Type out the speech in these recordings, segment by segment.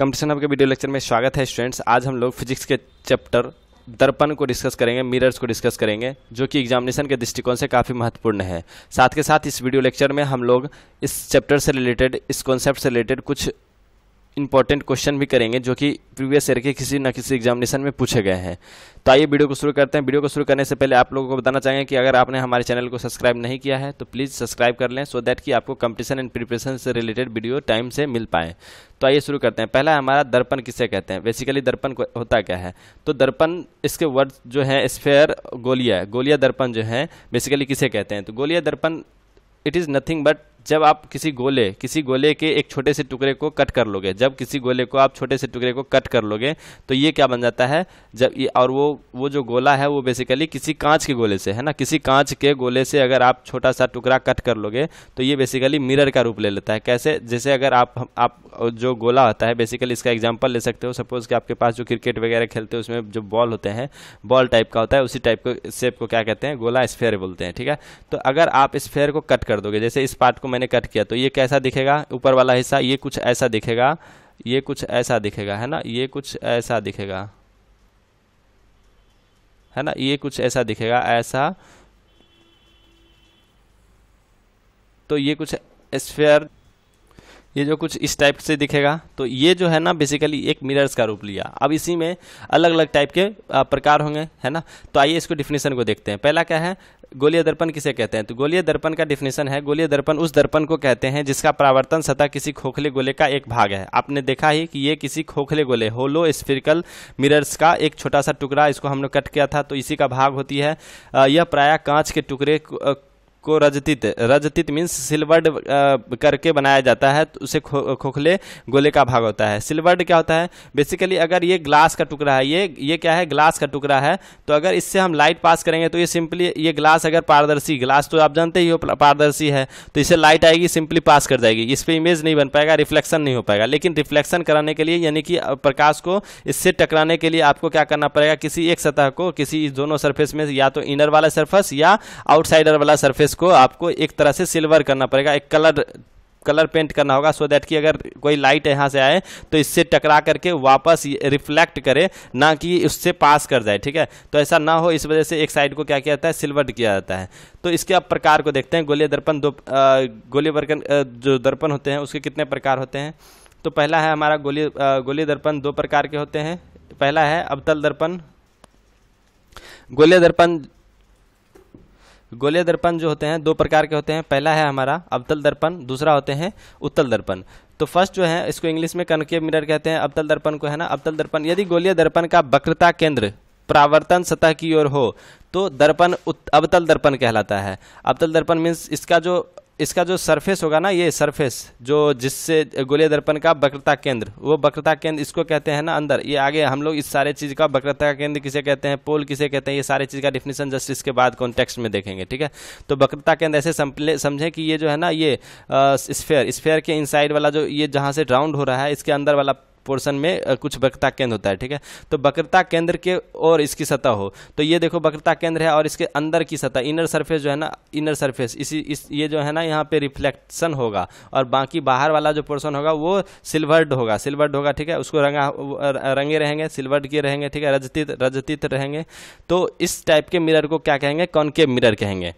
Competition आपके video lecture में स्वागत है स्टूडेंट्स आज हम लोग फिजिक्स के चैप्टर दर्पण को डिस्कस करेंगे मिरर्स को डिस्कस करेंगे जो कि एग्जामिनेशन के दृष्टिकोण से काफ़ी महत्वपूर्ण है साथ के साथ इस वीडियो लेक्चर में हम लोग इस चैप्टर से रिलेटेड इस कॉन्सेप्ट से रिलेटेड कुछ इंपॉर्टेंट क्वेश्चन भी करेंगे जो कि प्रीवियस ईयर के किसी ना किसी एग्जामिनेशन में पूछे गए हैं तो आइए वीडियो को शुरू करते हैं वीडियो को शुरू करने से पहले आप लोगों को बताना चाहेंगे कि अगर आपने हमारे चैनल को सब्सक्राइब नहीं किया है तो प्लीज़ सब्सक्राइब कर लें सो दैट कि आपको कंपटीशन एंड प्रिपरेशन से रिलेटेड वीडियो टाइम से मिल पाएँ तो आइए शुरू करते हैं पहला हमारा दर्पण किसे कहते हैं बेसिकली दर्पण होता क्या है तो दर्पण इसके वर्ड जो है स्फेयर गोलिया गोलिया दर्पण जो है बेसिकली किसे कहते हैं तो गोलिया दर्पण इट इज़ नथिंग बट जब आप किसी गोले किसी गोले के एक छोटे से टुकड़े को कट कर लोगे जब किसी गोले को आप छोटे से टुकड़े को कट कर लोगे तो ये क्या बन जाता है जब ये और वो वो जो गोला है वो बेसिकली किसी कांच के गोले से है ना किसी कांच के गोले से अगर आप छोटा सा टुकड़ा कट कर लोगे तो ये बेसिकली मिरर का रूप ले लेता है कैसे जैसे अगर आप आप जो गोला होता है बेसिकली इसका एग्जाम्पल ले सकते हो सपोज कि आपके पास जो क्रिकेट वगैरह खेलते हैं उसमें जो बॉल होते हैं बॉल टाइप का होता है उसी टाइप के शेप को क्या कहते हैं गोला स्फेयर बोलते हैं ठीक है तो अगर आप स्फेयर को कट कर दोगे जैसे इस पार्ट को मैंने कट किया तो ये कैसा दिखेगा ऊपर वाला हिस्सा ये कुछ ऐसा दिखेगा ये कुछ ऐसा दिखेगा है ना ये कुछ ऐसा दिखेगा है ना ये कुछ ऐसा दिखेगा ऐसा तो ये कुछ स्फेयर ये जो कुछ इस टाइप से दिखेगा तो ये जो है ना बेसिकली एक मिरर्स का रूप लिया अब इसी में अलग अलग टाइप के प्रकार होंगे है ना तो आइए इसको डिफिनेशन को देखते हैं पहला क्या है गोलीय दर्पण किसे कहते हैं तो गोलीय दर्पण का डिफिनेशन है गोलीय दर्पण उस दर्पण को कहते हैं जिसका परावर्तन सतह किसी खोखले गोले का एक भाग है आपने देखा ही कि ये किसी खोखले गोले होलो स्फेरिकल मिरर्स का एक छोटा सा टुकड़ा इसको हमने कट किया था तो इसी का भाग होती है यह प्राय कांच के टुकड़े को रजतित रजतित मीन्स सिल्वर्ड करके बनाया जाता है तो उसे खो, खोखले गोले का भाग होता है सिल्वर्ड क्या होता है बेसिकली अगर ये ग्लास का टुकड़ा है ये ये क्या है ग्लास का टुकड़ा है तो अगर इससे हम लाइट पास करेंगे तो ये सिंपली ये ग्लास अगर पारदर्शी ग्लास तो आप जानते ही हो पारदर्शी है तो इसे लाइट आएगी सिंपली पास कर जाएगी इस पर इमेज नहीं बन पाएगा रिफ्लेक्शन नहीं हो पाएगा लेकिन रिफ्लेक्शन कराने के लिए यानी कि प्रकाश को इससे टकराने के लिए आपको क्या करना पड़ेगा किसी एक सतह को किसी दोनों सरफेस में या तो इनर वाला सर्फेस या आउटसाइडर वाला सर्फेस सरफेस को आपको एक तरह से सिल्वर करना पड़ेगा एक कलर कलर पेंट करना होगा सो दैट कि अगर कोई लाइट यहाँ से आए तो इससे टकरा करके वापस रिफ्लेक्ट करे ना कि उससे पास कर जाए ठीक है तो ऐसा ना हो इस वजह से एक साइड को क्या किया जाता है सिल्वर्ड किया जाता है तो इसके आप प्रकार को देखते हैं गोले दर्पण दो गोलीय वर्कन जो दर्पण होते हैं उसके कितने प्रकार होते हैं तो पहला है हमारा गोली गोली दर्पण दो प्रकार के होते हैं पहला है अवतल दर्पण गोले दर्पण गोले दर्पण जो होते हैं दो प्रकार के होते हैं पहला है हमारा अवतल दर्पण दूसरा होते हैं उत्तल दर्पण तो फर्स्ट जो है इसको इंग्लिश में कनकेव मिरर कहते हैं अवतल दर्पण को है ना अवतल दर्पण यदि गोलीय दर्पण का वक्रता केंद्र प्रावर्तन सतह की ओर हो तो दर्पण अवतल दर्पण कहलाता है अवतल दर्पण मीन्स इसका जो इसका जो सरफेस होगा ना ये सरफेस जो जिससे गोले दर्पण का वक्रता केंद्र वो वक्रता केंद्र इसको कहते हैं ना अंदर ये आगे हम लोग इस सारे चीज़ का वक्रता केंद्र किसे कहते हैं पोल किसे कहते हैं ये सारे चीज़ का डिफिनेशन जस्ट इसके बाद कॉन्टेक्स्ट में देखेंगे ठीक है तो वक्रता केंद्र ऐसे समझे कि ये जो है ना ये स्फेयर स्फेयर के इनसाइड वाला जो ये जहाँ से राउंड हो रहा है इसके अंदर वाला पोर्शन में कुछ वक्रता केंद्र होता है ठीक है तो वक्रता केंद्र के और इसकी सतह हो तो ये देखो वक्रता केंद्र है और इसके अंदर की सतह इनर सरफेस जो है ना इनर सरफेस इसी इस ये जो है ना यहाँ पे रिफ्लेक्शन होगा और बाकी बाहर वाला जो पोर्शन होगा वो सिल्वर्ड होगा सिल्वर्ड होगा ठीक है उसको रंगा रंगे रहेंगे सिल्वर्ड के रहेंगे ठीक है रजतित रजतित रहेंगे तो इस टाइप के मिरर को क्या कहेंगे कौन मिरर कहेंगे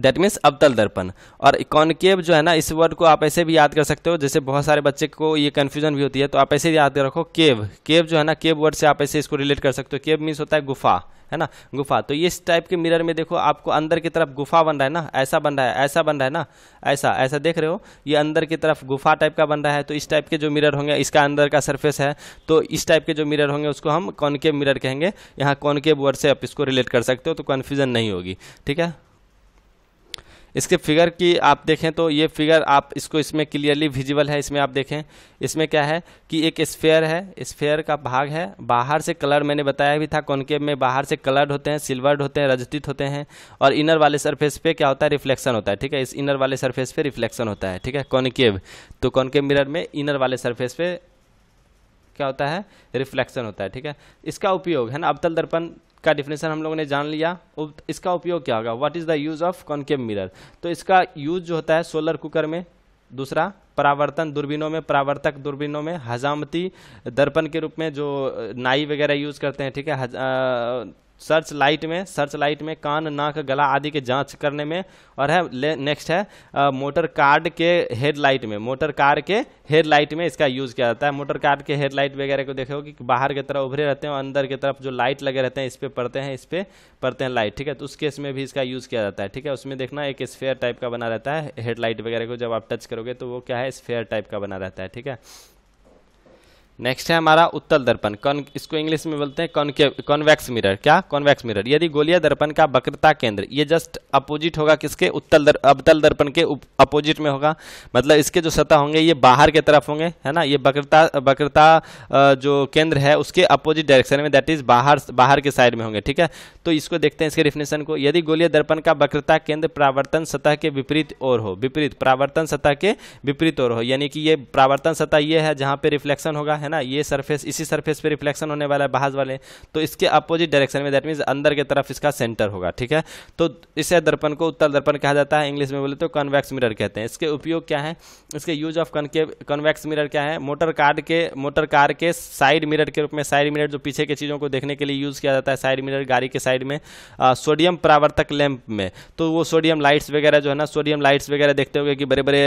दैट मीन्स अवतल दर्पण और कॉनकेव जो है ना इस वर्ड को आप ऐसे भी याद कर सकते हो जैसे बहुत सारे बच्चे को ये कन्फ्यूजन भी होती है तो आप ऐसे याद रखो केव केव जो है ना केव वर्ड से आप ऐसे इसको रिलेट कर सकते हो केव मीन्स होता है गुफा है ना गुफा तो ये इस टाइप के मिरर में देखो आपको अंदर की तरफ गुफा बन रहा है ना ऐसा बन रहा है ऐसा बन रहा है ना ऐसा ऐसा देख रहे हो ये अंदर की तरफ गुफा टाइप का बन रहा है तो इस टाइप के जो मिरर होंगे इसका अंदर का सरफेस है तो इस टाइप के जो मिरर होंगे उसको हम कॉनकेव मिरर कहेंगे यहाँ कॉनकेव वर्ड से आप इसको रिलेट कर सकते हो तो कन्फ्यूजन नहीं होगी ठीक है इसके फिगर की आप देखें तो ये फिगर आप इसको इसमें क्लियरली विजिबल है इसमें आप देखें इसमें क्या है कि एक स्फेयर है स्फेयर का भाग है बाहर से कलर मैंने बताया भी था कॉन्केव में बाहर से कलर्ड होते हैं सिल्वर्ड होते हैं रजतीत होते हैं और इनर वाले सरफेस पे क्या होता है रिफ्लेक्शन होता है ठीक है इस इनर वाले सरफेस पे रिफ्लेक्शन होता है ठीक है कॉन्केव तो कॉन्केव मिरर में इनर वाले सरफेस पे क्या होता है रिफ्लेक्शन होता है ठीक है इसका उपयोग है ना अवतल दर्पण का डिफिनेशन हम लोगों ने जान लिया इसका उपयोग क्या होगा what is the use of concave mirror तो इसका यूज जो होता है सोलर कुकर में दूसरा परावर्तन दूरबीनों में परावर्तक दूरबीनों में हजामती दर्पण के रूप में जो नाई वगैरह यूज करते हैं ठीक है सर्च लाइट में सर्च लाइट में कान नाक गला आदि के जांच करने में और है नेक्स्ट है आ, मोटर कार्ड के हेडलाइट में मोटर कार के हेडलाइट में इसका यूज़ किया जाता है मोटर कार के हेडलाइट वगैरह को देखे कि बाहर की तरफ उभरे रहते हैं और अंदर की तरफ जो लाइट लगे रहते हैं इस पर पड़ते हैं इस पर पड़ते हैं लाइट ठीक है तो उस केस में भी इसका यूज़ किया जाता है ठीक है उसमें देखना एक स्फेयर टाइप का बना रहता है हेडलाइट वगैरह को जब आप टच करोगे तो वो क्या है स्फेयर टाइप का बना रहता है ठीक है नेक्स्ट है हमारा उत्तल दर्पण कौन इसको इंग्लिश में बोलते हैं के कॉन्वेक्स मिरर क्या कॉन्वेक्स मिरर यदि गोलिया दर्पण का वक्रता केंद्र ये जस्ट अपोजिट होगा किसके उत्तल दर अबतल दर्पण के अपोजिट में होगा मतलब इसके जो सतह होंगे ये बाहर के तरफ होंगे है ना ये वक्रता वक्रता जो केंद्र है उसके अपोजिट डायरेक्शन में दैट इज बाहर बाहर के साइड में होंगे ठीक है तो इसको देखते हैं इसके डिफिनेशन को यदि गोलिया दर्पण का वक्रता केंद्र प्रावर्तन सतह के विपरीत और हो विपरीत प्रावर्तन सतह के विपरीत और हो यानी कि ये प्रावर्तन सतह ये है जहाँ पर रिफ्लेक्शन होगा है ना ये सरफेस इसी सरफेस पे रिफ्लेक्शन होने वाला है बाहर वाले तो इसके अपोजिट डायरेक्शन में दैट मीन्स अंदर की तरफ इसका सेंटर होगा ठीक है तो इसे दर्पण को उत्तर दर्पण कहा जाता है इंग्लिश में बोले तो कन्वैक्स मिरर कहते हैं इसके उपयोग क्या है इसके use of concave convex mirror क्या है मोटर कार के मोटर कार के साइड मिरर के रूप में साइड मिरर जो पीछे की चीज़ों को देखने के लिए यूज़ किया जाता है साइड मिरर गाड़ी के साइड में सोडियम प्रावर्तक लैंप में तो वो सोडियम लाइट्स वगैरह जो है ना सोडियम लाइट्स वगैरह देखते हो कि बड़े बड़े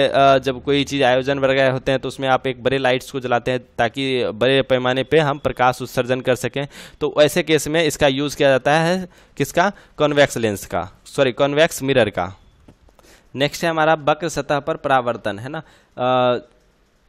जब कोई चीज़ आयोजन वगैरह होते हैं तो उसमें आप एक बड़े लाइट्स को जलाते हैं ताकि बड़े पैमाने पे हम प्रकाश उत्सर्जन कर सकें तो ऐसे केस में इसका यूज़ किया जाता है किसका कॉन्वेक्स लेंस का सॉरी कॉन्वेक्स मिरर का नेक्स्ट है हमारा वक्र सतह पर परावर्तन है ना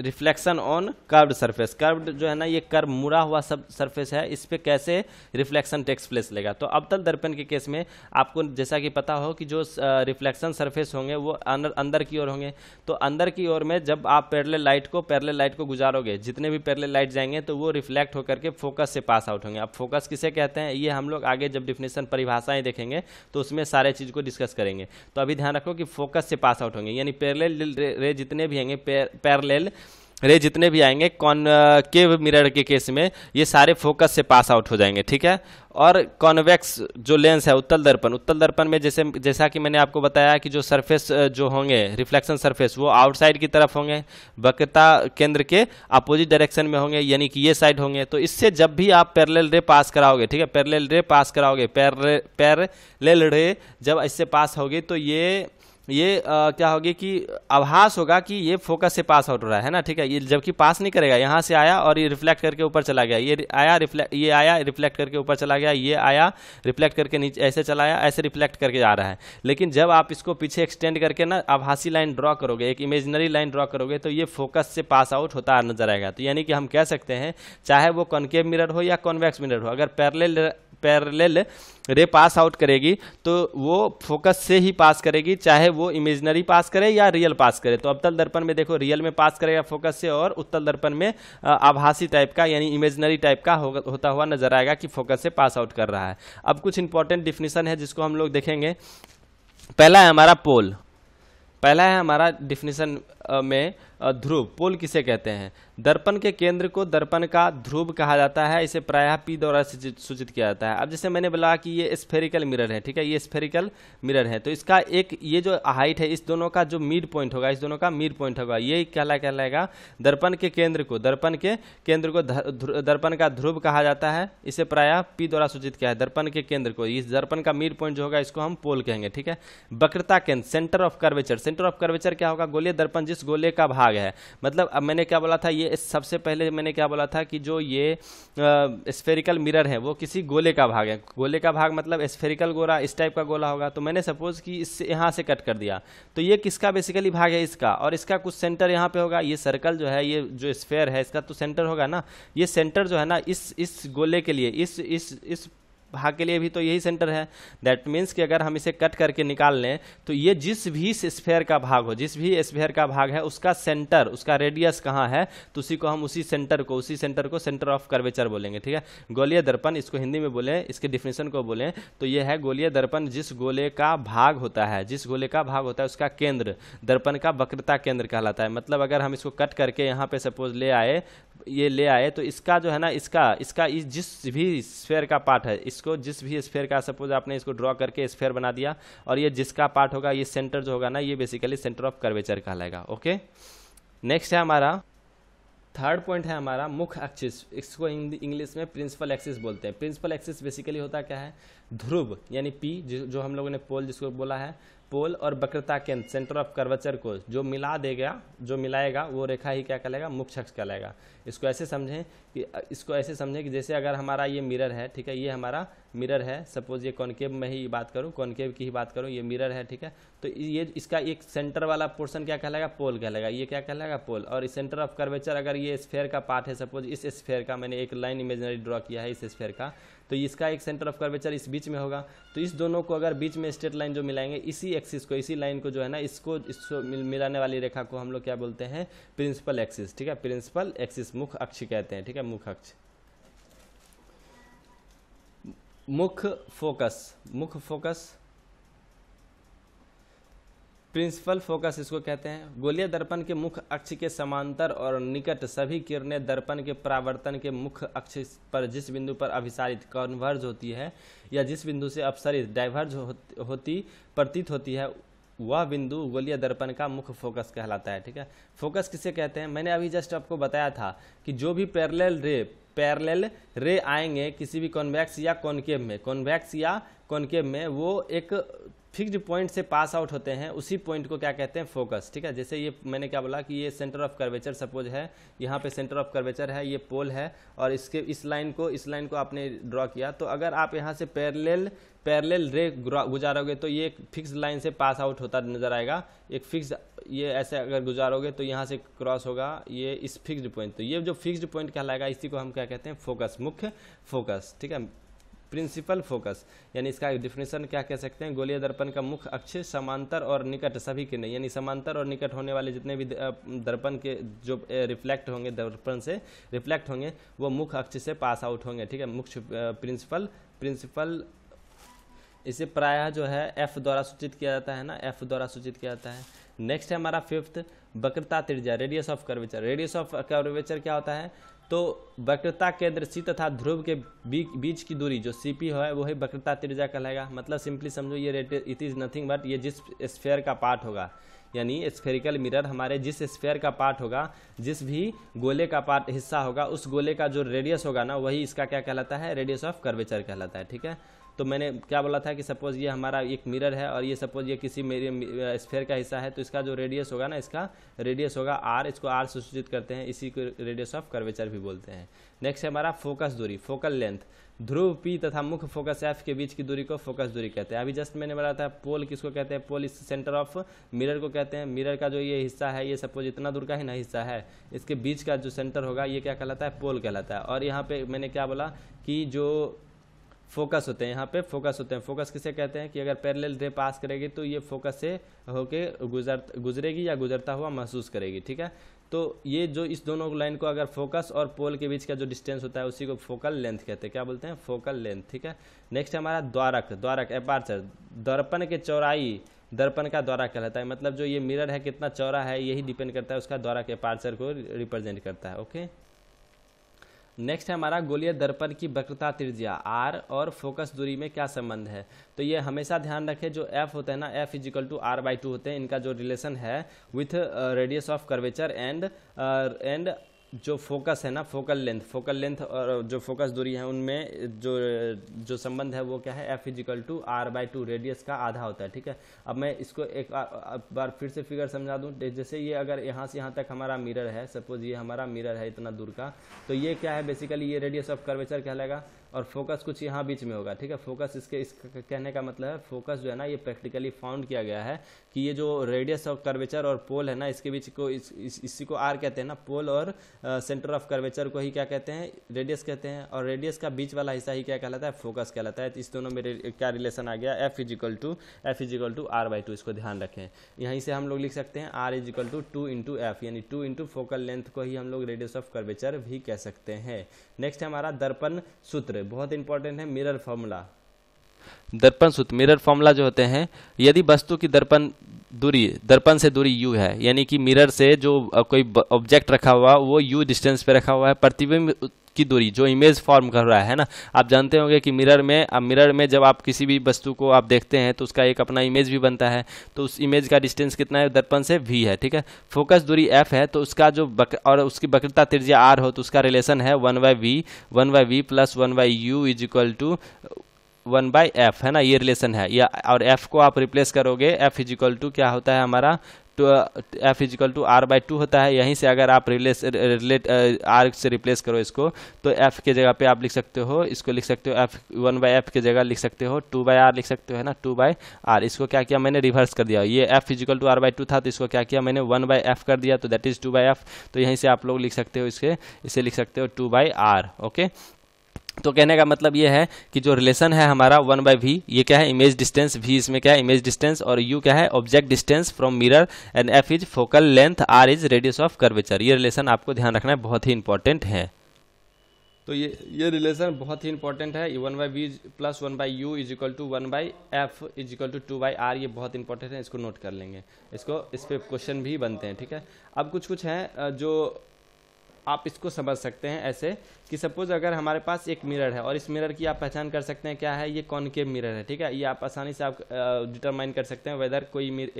reflection on curved surface curved जो है ना ये कर्व मुड़ा हुआ सब सरफेस है इस पर कैसे रिफ्लेक्शन टेक्स प्लेस लेगा तो अवतल दर्पण के केस में आपको जैसा कि पता हो कि जो रिफ्लेक्शन सरफेस होंगे वो अंदर अंदर की ओर होंगे तो अंदर की ओर में जब आप पैरले लाइट को पैरले लाइट को गुजारोगे जितने भी पैरले लाइट जाएंगे तो वो रिफ्लेक्ट होकर के फोकस से पास आउट होंगे अब फोकस किसे कहते हैं ये हम लोग आगे जब डिफिनेशन परिभाषाएं देखेंगे तो उसमें सारे चीज़ को डिस्कस करेंगे तो अभी ध्यान रखो कि फोकस से पास आउट होंगे यानी पैरल रे जितने भी होंगे पैरल रे जितने भी आएंगे कॉन के मिरर के केस में ये सारे फोकस से पास आउट हो जाएंगे ठीक है और कॉन्वेक्स जो लेंस है उत्तल दर्पण उत्तल दर्पण में जैसे जैसा कि मैंने आपको बताया कि जो सरफेस जो होंगे रिफ्लेक्शन सरफेस वो आउटसाइड की तरफ होंगे वक्रता केंद्र के अपोजिट डायरेक्शन में होंगे यानी कि ये साइड होंगे तो इससे जब भी आप पैरेलल रे पास कराओगे ठीक है पैरेलल रे पास कराओगे पैर पैरेलल रे जब इससे पास होगी तो ये ये आ, क्या होगी कि आभास होगा कि ये फोकस से पास आउट हो रहा है ना ठीक है ये जबकि पास नहीं करेगा यहाँ से आया और ये रिफ्लेक्ट करके ऊपर चला गया ये आया रिफ्लेक्ट ये आया रिफ्लेक्ट करके ऊपर चला गया ये आया रिफ्लेक्ट करके नीचे ऐसे चलाया ऐसे रिफ्लेक्ट करके जा रहा है लेकिन जब आप इसको पीछे एक्सटेंड करके ना आभासी लाइन ड्रॉ करोगे एक इमेजनरी लाइन ड्रॉ करोगे तो ये फोकस से पास आउट होता नजर आएगा तो यानी कि हम कह सकते हैं चाहे वो कॉन्केव मिरर हो या कॉन्वेक्स मिरर हो अगर पैरल पैरल रे पास आउट करेगी तो वो फोकस से ही पास करेगी चाहे वो इमेजनरी पास करे या रियल पास करे तो अवतल दर्पण में देखो रियल में पास करेगा फोकस से और उत्तल दर्पण में आभासी टाइप का यानी इमेजनरी टाइप का हो, होता हुआ नजर आएगा कि फोकस से पास आउट कर रहा है अब कुछ इंपॉर्टेंट डिफिनीशन है जिसको हम लोग देखेंगे पहला है हमारा पोल पहला है हमारा डिफिनीशन में ध्रुव पोल किसे कहते हैं दर्पण के केंद्र को दर्पण का ध्रुव कहा जाता है इसे प्रायः पी द्वारा सूचित किया जाता है अब जैसे मैंने बोला कि ये स्फेरिकल मिरर है ठीक है ये स्फेरिकल मिरर है तो इसका एक ये जो हाइट है इस दोनों का जो मिड पॉइंट होगा इस दोनों का मिड पॉइंट होगा ये कहला कहलाएगा दर्पण के केंद्र को दर्पण के केंद्र को दर्पण का ध्रुव कहा जाता है इसे प्रायः पी द्वारा सूचित किया है दर्पण के केंद्र को इस दर्पण का मिड पॉइंट जो होगा इसको हम पोल कहेंगे ठीक है वक्रता केंद्र centre of curvature centre of curvature क्या होगा गोले दर्पण जिस गोले का भाग भाग है मतलब अब मैंने क्या बोला था ये सबसे पहले मैंने क्या बोला था कि जो ये स्फेरिकल मिरर है वो किसी गोले का भाग है गोले का भाग मतलब स्फेरिकल गोला इस टाइप का गोला होगा तो मैंने सपोज कि इससे यहाँ से कट कर दिया तो ये किसका बेसिकली भाग है इसका और इसका कुछ सेंटर यहाँ पे होगा ये सर्कल जो है ये जो स्फेयर है इसका तो सेंटर होगा ना ये सेंटर जो है ना इस इस गोले के लिए इस इस इस भाग के लिए भी तो यही सेंटर है दैट मीन्स कि अगर हम इसे कट करके निकाल लें तो ये जिस भी स्फेयर का भाग हो जिस भी स्फेयर का भाग है उसका सेंटर उसका रेडियस कहाँ है तो उसी को हम उसी सेंटर को उसी सेंटर को सेंटर ऑफ कर्वेचर बोलेंगे ठीक है गोलिया दर्पण इसको हिंदी में बोले इसके डिफिनेशन को बोले तो यह है गोलिया दर्पण जिस गोले का भाग होता है जिस गोले का भाग होता है उसका केंद्र दर्पण का वक्रता केंद्र कहलाता है मतलब अगर हम इसको कट करके यहाँ पे सपोज ले आए ये ले आए तो इसका जो है ना इसका इसका इस जिस भी स्फेयर का पार्ट है इसको जिस भी स्फेयर का सपोज आपने इसको ड्रॉ करके स्फेयर बना दिया और ये जिसका पार्ट होगा ये सेंटर जो होगा ना ये बेसिकली सेंटर ऑफ कर्वेचर कहलाएगा ओके नेक्स्ट है हमारा थर्ड पॉइंट है हमारा मुख्य एक्सिस इसको इंग्लिश में प्रिंसिपल एक्सिस बोलते हैं प्रिंसिपल एक्सिस बेसिकली होता क्या है ध्रुव यानी पी जो हम लोगों ने पोल जिसको बोला है पोल और वक्रता केंद्र सेंटर ऑफ कर्वेचर को जो मिला देगा जो मिलाएगा वो रेखा ही क्या कहलाएगा मुख्य अक्ष कहलाएगा इसको ऐसे समझें कि इसको ऐसे समझें कि जैसे अगर हमारा ये मिरर है ठीक है ये हमारा मिरर है सपोज ये कॉनकेव में ही बात करूँ कॉन्केव की ही बात करूँ ये मिरर है ठीक है तो ये इसका एक सेंटर वाला पोर्सन क्या कहलाएगा पोल कहलाएगा ये क्या कहलाएगा पोल और सेंटर ऑफ कर्वेचर अगर ये स्फेयर का पार्ट है सपोज इस स्फेयर का मैंने एक लाइन इमेजनरी ड्रॉ किया है इस स्फेयर का तो इसका एक सेंटर ऑफ कर्वेचर इस बीच में होगा तो इस दोनों को अगर बीच में स्ट्रेट लाइन जो मिलाएंगे इसी एक्सिस को इसी लाइन को जो है ना इसको इसको मिलाने वाली रेखा को हम लोग क्या बोलते हैं प्रिंसिपल एक्सिस ठीक है प्रिंसिपल एक्सिस मुख अक्ष कहते हैं ठीक है मुख अक्ष मुख फोकस मुख फोकस प्रिंसिपल फोकस इसको कहते हैं गोलीय दर्पण के मुख्य अक्ष के समांतर और निकट सभी किरणें दर्पण के परावर्तन के मुख्य अक्ष पर जिस बिंदु पर अभिसारित कन्वर्ज होती है या जिस बिंदु से अपसरित डाइवर्ज होती प्रतीत होती है वह बिंदु गोलीय दर्पण का मुख्य फोकस कहलाता है ठीक है फोकस किसे कहते हैं मैंने अभी जस्ट आपको बताया था कि जो भी पैरेलल रे पैरेलल रे आएंगे किसी भी कॉन्वैक्स या कॉन्केव में कॉन्वैक्स या कॉन्केव में वो एक फिक्स्ड पॉइंट से पास आउट होते हैं उसी पॉइंट को क्या कहते हैं फोकस ठीक है जैसे ये मैंने क्या बोला कि ये सेंटर ऑफ कर्वेचर सपोज है यहाँ पे सेंटर ऑफ कर्वेचर है ये पोल है और इसके इस लाइन को इस लाइन को आपने ड्रॉ किया तो अगर आप यहाँ से पैरेलल पैरेलल रे गुजारोगे तो ये एक फिक्स लाइन से पास आउट होता नजर आएगा एक फिक्स ये ऐसे अगर गुजारोगे तो यहाँ से क्रॉस होगा ये इस फिक्स्ड पॉइंट तो ये जो फिक्स्ड पॉइंट कहलाएगा इसी को हम क्या कहते हैं फोकस मुख्य फोकस ठीक है प्रिंसिपल फोकस यानी इसका डिफिनेशन क्या कह सकते हैं गोलीय दर्पण का मुख्य अक्ष समांतर और निकट सभी के नहीं यानी समांतर और निकट होने वाले जितने भी दर्पण के जो रिफ्लेक्ट होंगे दर्पण से रिफ्लेक्ट होंगे वो मुख्य अक्ष से पास आउट होंगे ठीक है मुख्य प्रिंसिपल प्रिंसिपल इसे प्रायः जो है एफ द्वारा सूचित किया जाता है ना एफ द्वारा सूचित किया जाता है नेक्स्ट है हमारा फिफ्थ वक्रता त्रिज्या radius of curvature radius of curvature क्या होता है तो वक्रता केंद्र सी तथा ध्रुव के बीच की दूरी जो सी पी है वो है वक्रता त्रिज्या कहलाएगा मतलब सिंपली समझो ये इट इज़ नथिंग बट ये जिस स्फेयर का पार्ट होगा यानी स्फेरिकल मिरर हमारे जिस स्फेयर का पार्ट होगा जिस भी गोले का पार्ट हिस्सा होगा उस गोले का जो रेडियस होगा ना वही इसका क्या कहलाता है रेडियस ऑफ कर्वेचर कहलाता है ठीक है तो मैंने क्या बोला था कि सपोज ये हमारा एक मिरर है और ये सपोज ये किसी मेरे स्फेयर का हिस्सा है तो इसका जो रेडियस होगा ना इसका रेडियस होगा आर इसको आर से सूचित करते हैं इसी को रेडियस ऑफ कर्वेचर भी बोलते हैं नेक्स्ट है हमारा फोकस दूरी फोकल लेंथ ध्रुव पी तथा मुख्य फोकस एफ के बीच की दूरी को फोकस दूरी कहते हैं अभी जस्ट मैंने बताया था पोल किसको कहते हैं पोल इस सेंटर ऑफ मिरर को कहते हैं मिरर का जो ये हिस्सा है ये सपोज इतना दूर का ही ना हिस्सा है इसके बीच का जो सेंटर होगा ये क्या कहलाता है पोल कहलाता है और यहाँ पे मैंने क्या बोला कि जो फोकस होते हैं यहाँ पे फोकस होते हैं फोकस किसे कहते हैं कि अगर पैरेलल रे पास करेगी तो ये फोकस से होके गुजर गुजरेगी या गुजरता हुआ महसूस करेगी ठीक है तो ये जो इस दोनों लाइन को अगर फोकस और पोल के बीच का जो डिस्टेंस होता है उसी को फोकल लेंथ कहते हैं क्या बोलते हैं फोकल लेंथ ठीक है नेक्स्ट हमारा द्वारक द्वारक एपार्चर दर्पण के चौराई दर्पण का द्वारा कहलाता है मतलब जो ये मिरर है कितना चौरा है यही डिपेंड करता है उसका द्वारा के पार्चर को रिप्रेजेंट करता है ओके नेक्स्ट है हमारा गोलीय दर्पण की वक्रता त्रिज्या आर और फोकस दूरी में क्या संबंध है तो ये हमेशा ध्यान रखें जो एफ होता है ना F is equal to R by two होते हैं इनका जो रिलेशन है with radius of curvature and and जो फोकस है ना फोकल लेंथ फोकल लेंथ और जो फोकस दूरी है उनमें जो जो संबंध है वो क्या है F is equal to R by two radius का आधा होता है ठीक है अब मैं इसको एक बार फिर से फिगर समझा दूँ जैसे ये अगर यहाँ से यहाँ तक हमारा मिरर है सपोज ये हमारा मिरर है इतना दूर का तो ये क्या है बेसिकली ये रेडियस ऑफ कर्वेचर कहलाएगा और फोकस कुछ यहाँ बीच में होगा ठीक है फोकस इसके इस कहने का मतलब है फोकस जो है ना ये प्रैक्टिकली फाउंड किया गया है कि ये जो रेडियस ऑफ कर्वेचर और पोल है ना इसके बीच को इस, इस, इसी को आर कहते हैं ना पोल और सेंटर ऑफ कर्वेचर को ही क्या कहते हैं रेडियस कहते हैं और रेडियस का बीच वाला हिस्सा ही क्या कहलाता है फोकस कहलाता है तो इस दोनों में क्या रिलेशन आ गया F is equal to F is equal to R by two इसको ध्यान रखें यहीं से हम लोग लिख सकते हैं R is equal to two into F यानी टू इंटू फोकल लेंथ को ही हम लोग रेडियस ऑफ कर्वेचर भी कह सकते हैं नेक्स्ट है हमारा दर्पण सूत्र सूत्र बहुत इंपॉर्टेंट है मिरर फॉर्मूला दर्पण सूत्र मिरर फॉर्मूला जो होते हैं यदि वस्तु की दर्पण दूरी दर्पण से दूरी यू है यानी कि मिरर से जो कोई ऑब्जेक्ट रखा हुआ वो यू डिस्टेंस पे रखा हुआ है प्रतिबिंब की दूरी जो इमेज फॉर्म कर रहा है ना आप जानते होंगे कि मिरर में अब मिरर में जब आप किसी भी वस्तु को आप देखते हैं तो उसका एक अपना इमेज भी बनता है तो उस इमेज का डिस्टेंस कितना है दर्पण से वी है ठीक है फोकस दूरी एफ है तो उसका जो बक, और उसकी बकरता त्रिज्या आर हो तो उसका रिलेशन है one by V one by V plus one by U is equal to one by F है ना ये रिलेशन है या और एफ को आप रिप्लेस करोगे एफ इज इक्वल टू क्या होता है हमारा two F is equal to R by two होता है यहीं से अगर आप रिलेस रिलेट आर से रिप्लेस करो इसको तो एफ के जगह पे आप लिख सकते हो इसको लिख सकते हो एफ वन बाई एफ के जगह लिख सकते हो टू बाई आर लिख सकते हो है ना टू बाई आर इसको क्या किया मैंने रिवर्स कर दिया ये F is equal to R by two था तो इसको क्या किया मैंने वन बाई एफ कर दिया तो that is two by F तो यहीं से आप लोग लिख सकते हो इसके इसे लिख सकते हो टू बाई आर ओके तो कहने का मतलब ये है कि जो रिलेशन है हमारा वन बाय वी ये क्या है इमेज डिस्टेंस वी इसमें क्या है इमेज डिस्टेंस और यू क्या है object distance from mirror and F is focal length R is radius of curvature ये रिलेशन आपको ध्यान रखना है बहुत ही इंपॉर्टेंट है तो ये ये रिलेशन बहुत ही इंपॉर्टेंट है one by V plus one by U is equal to one by F is equal to two by R ये बहुत इंपॉर्टेंट है इसको नोट कर लेंगे इसको इस पर क्वेश्चन भी बनते हैं ठीक है अब कुछ कुछ हैं जो आप इसको समझ सकते हैं ऐसे कि सपोज अगर हमारे पास एक मिरर है और इस मिरर की आप पहचान कर सकते हैं क्या है ये कॉनकेव मिरर है ठीक है ये आप आसानी से आप डिटरमाइन कर सकते हैं वेदर कोई मिर,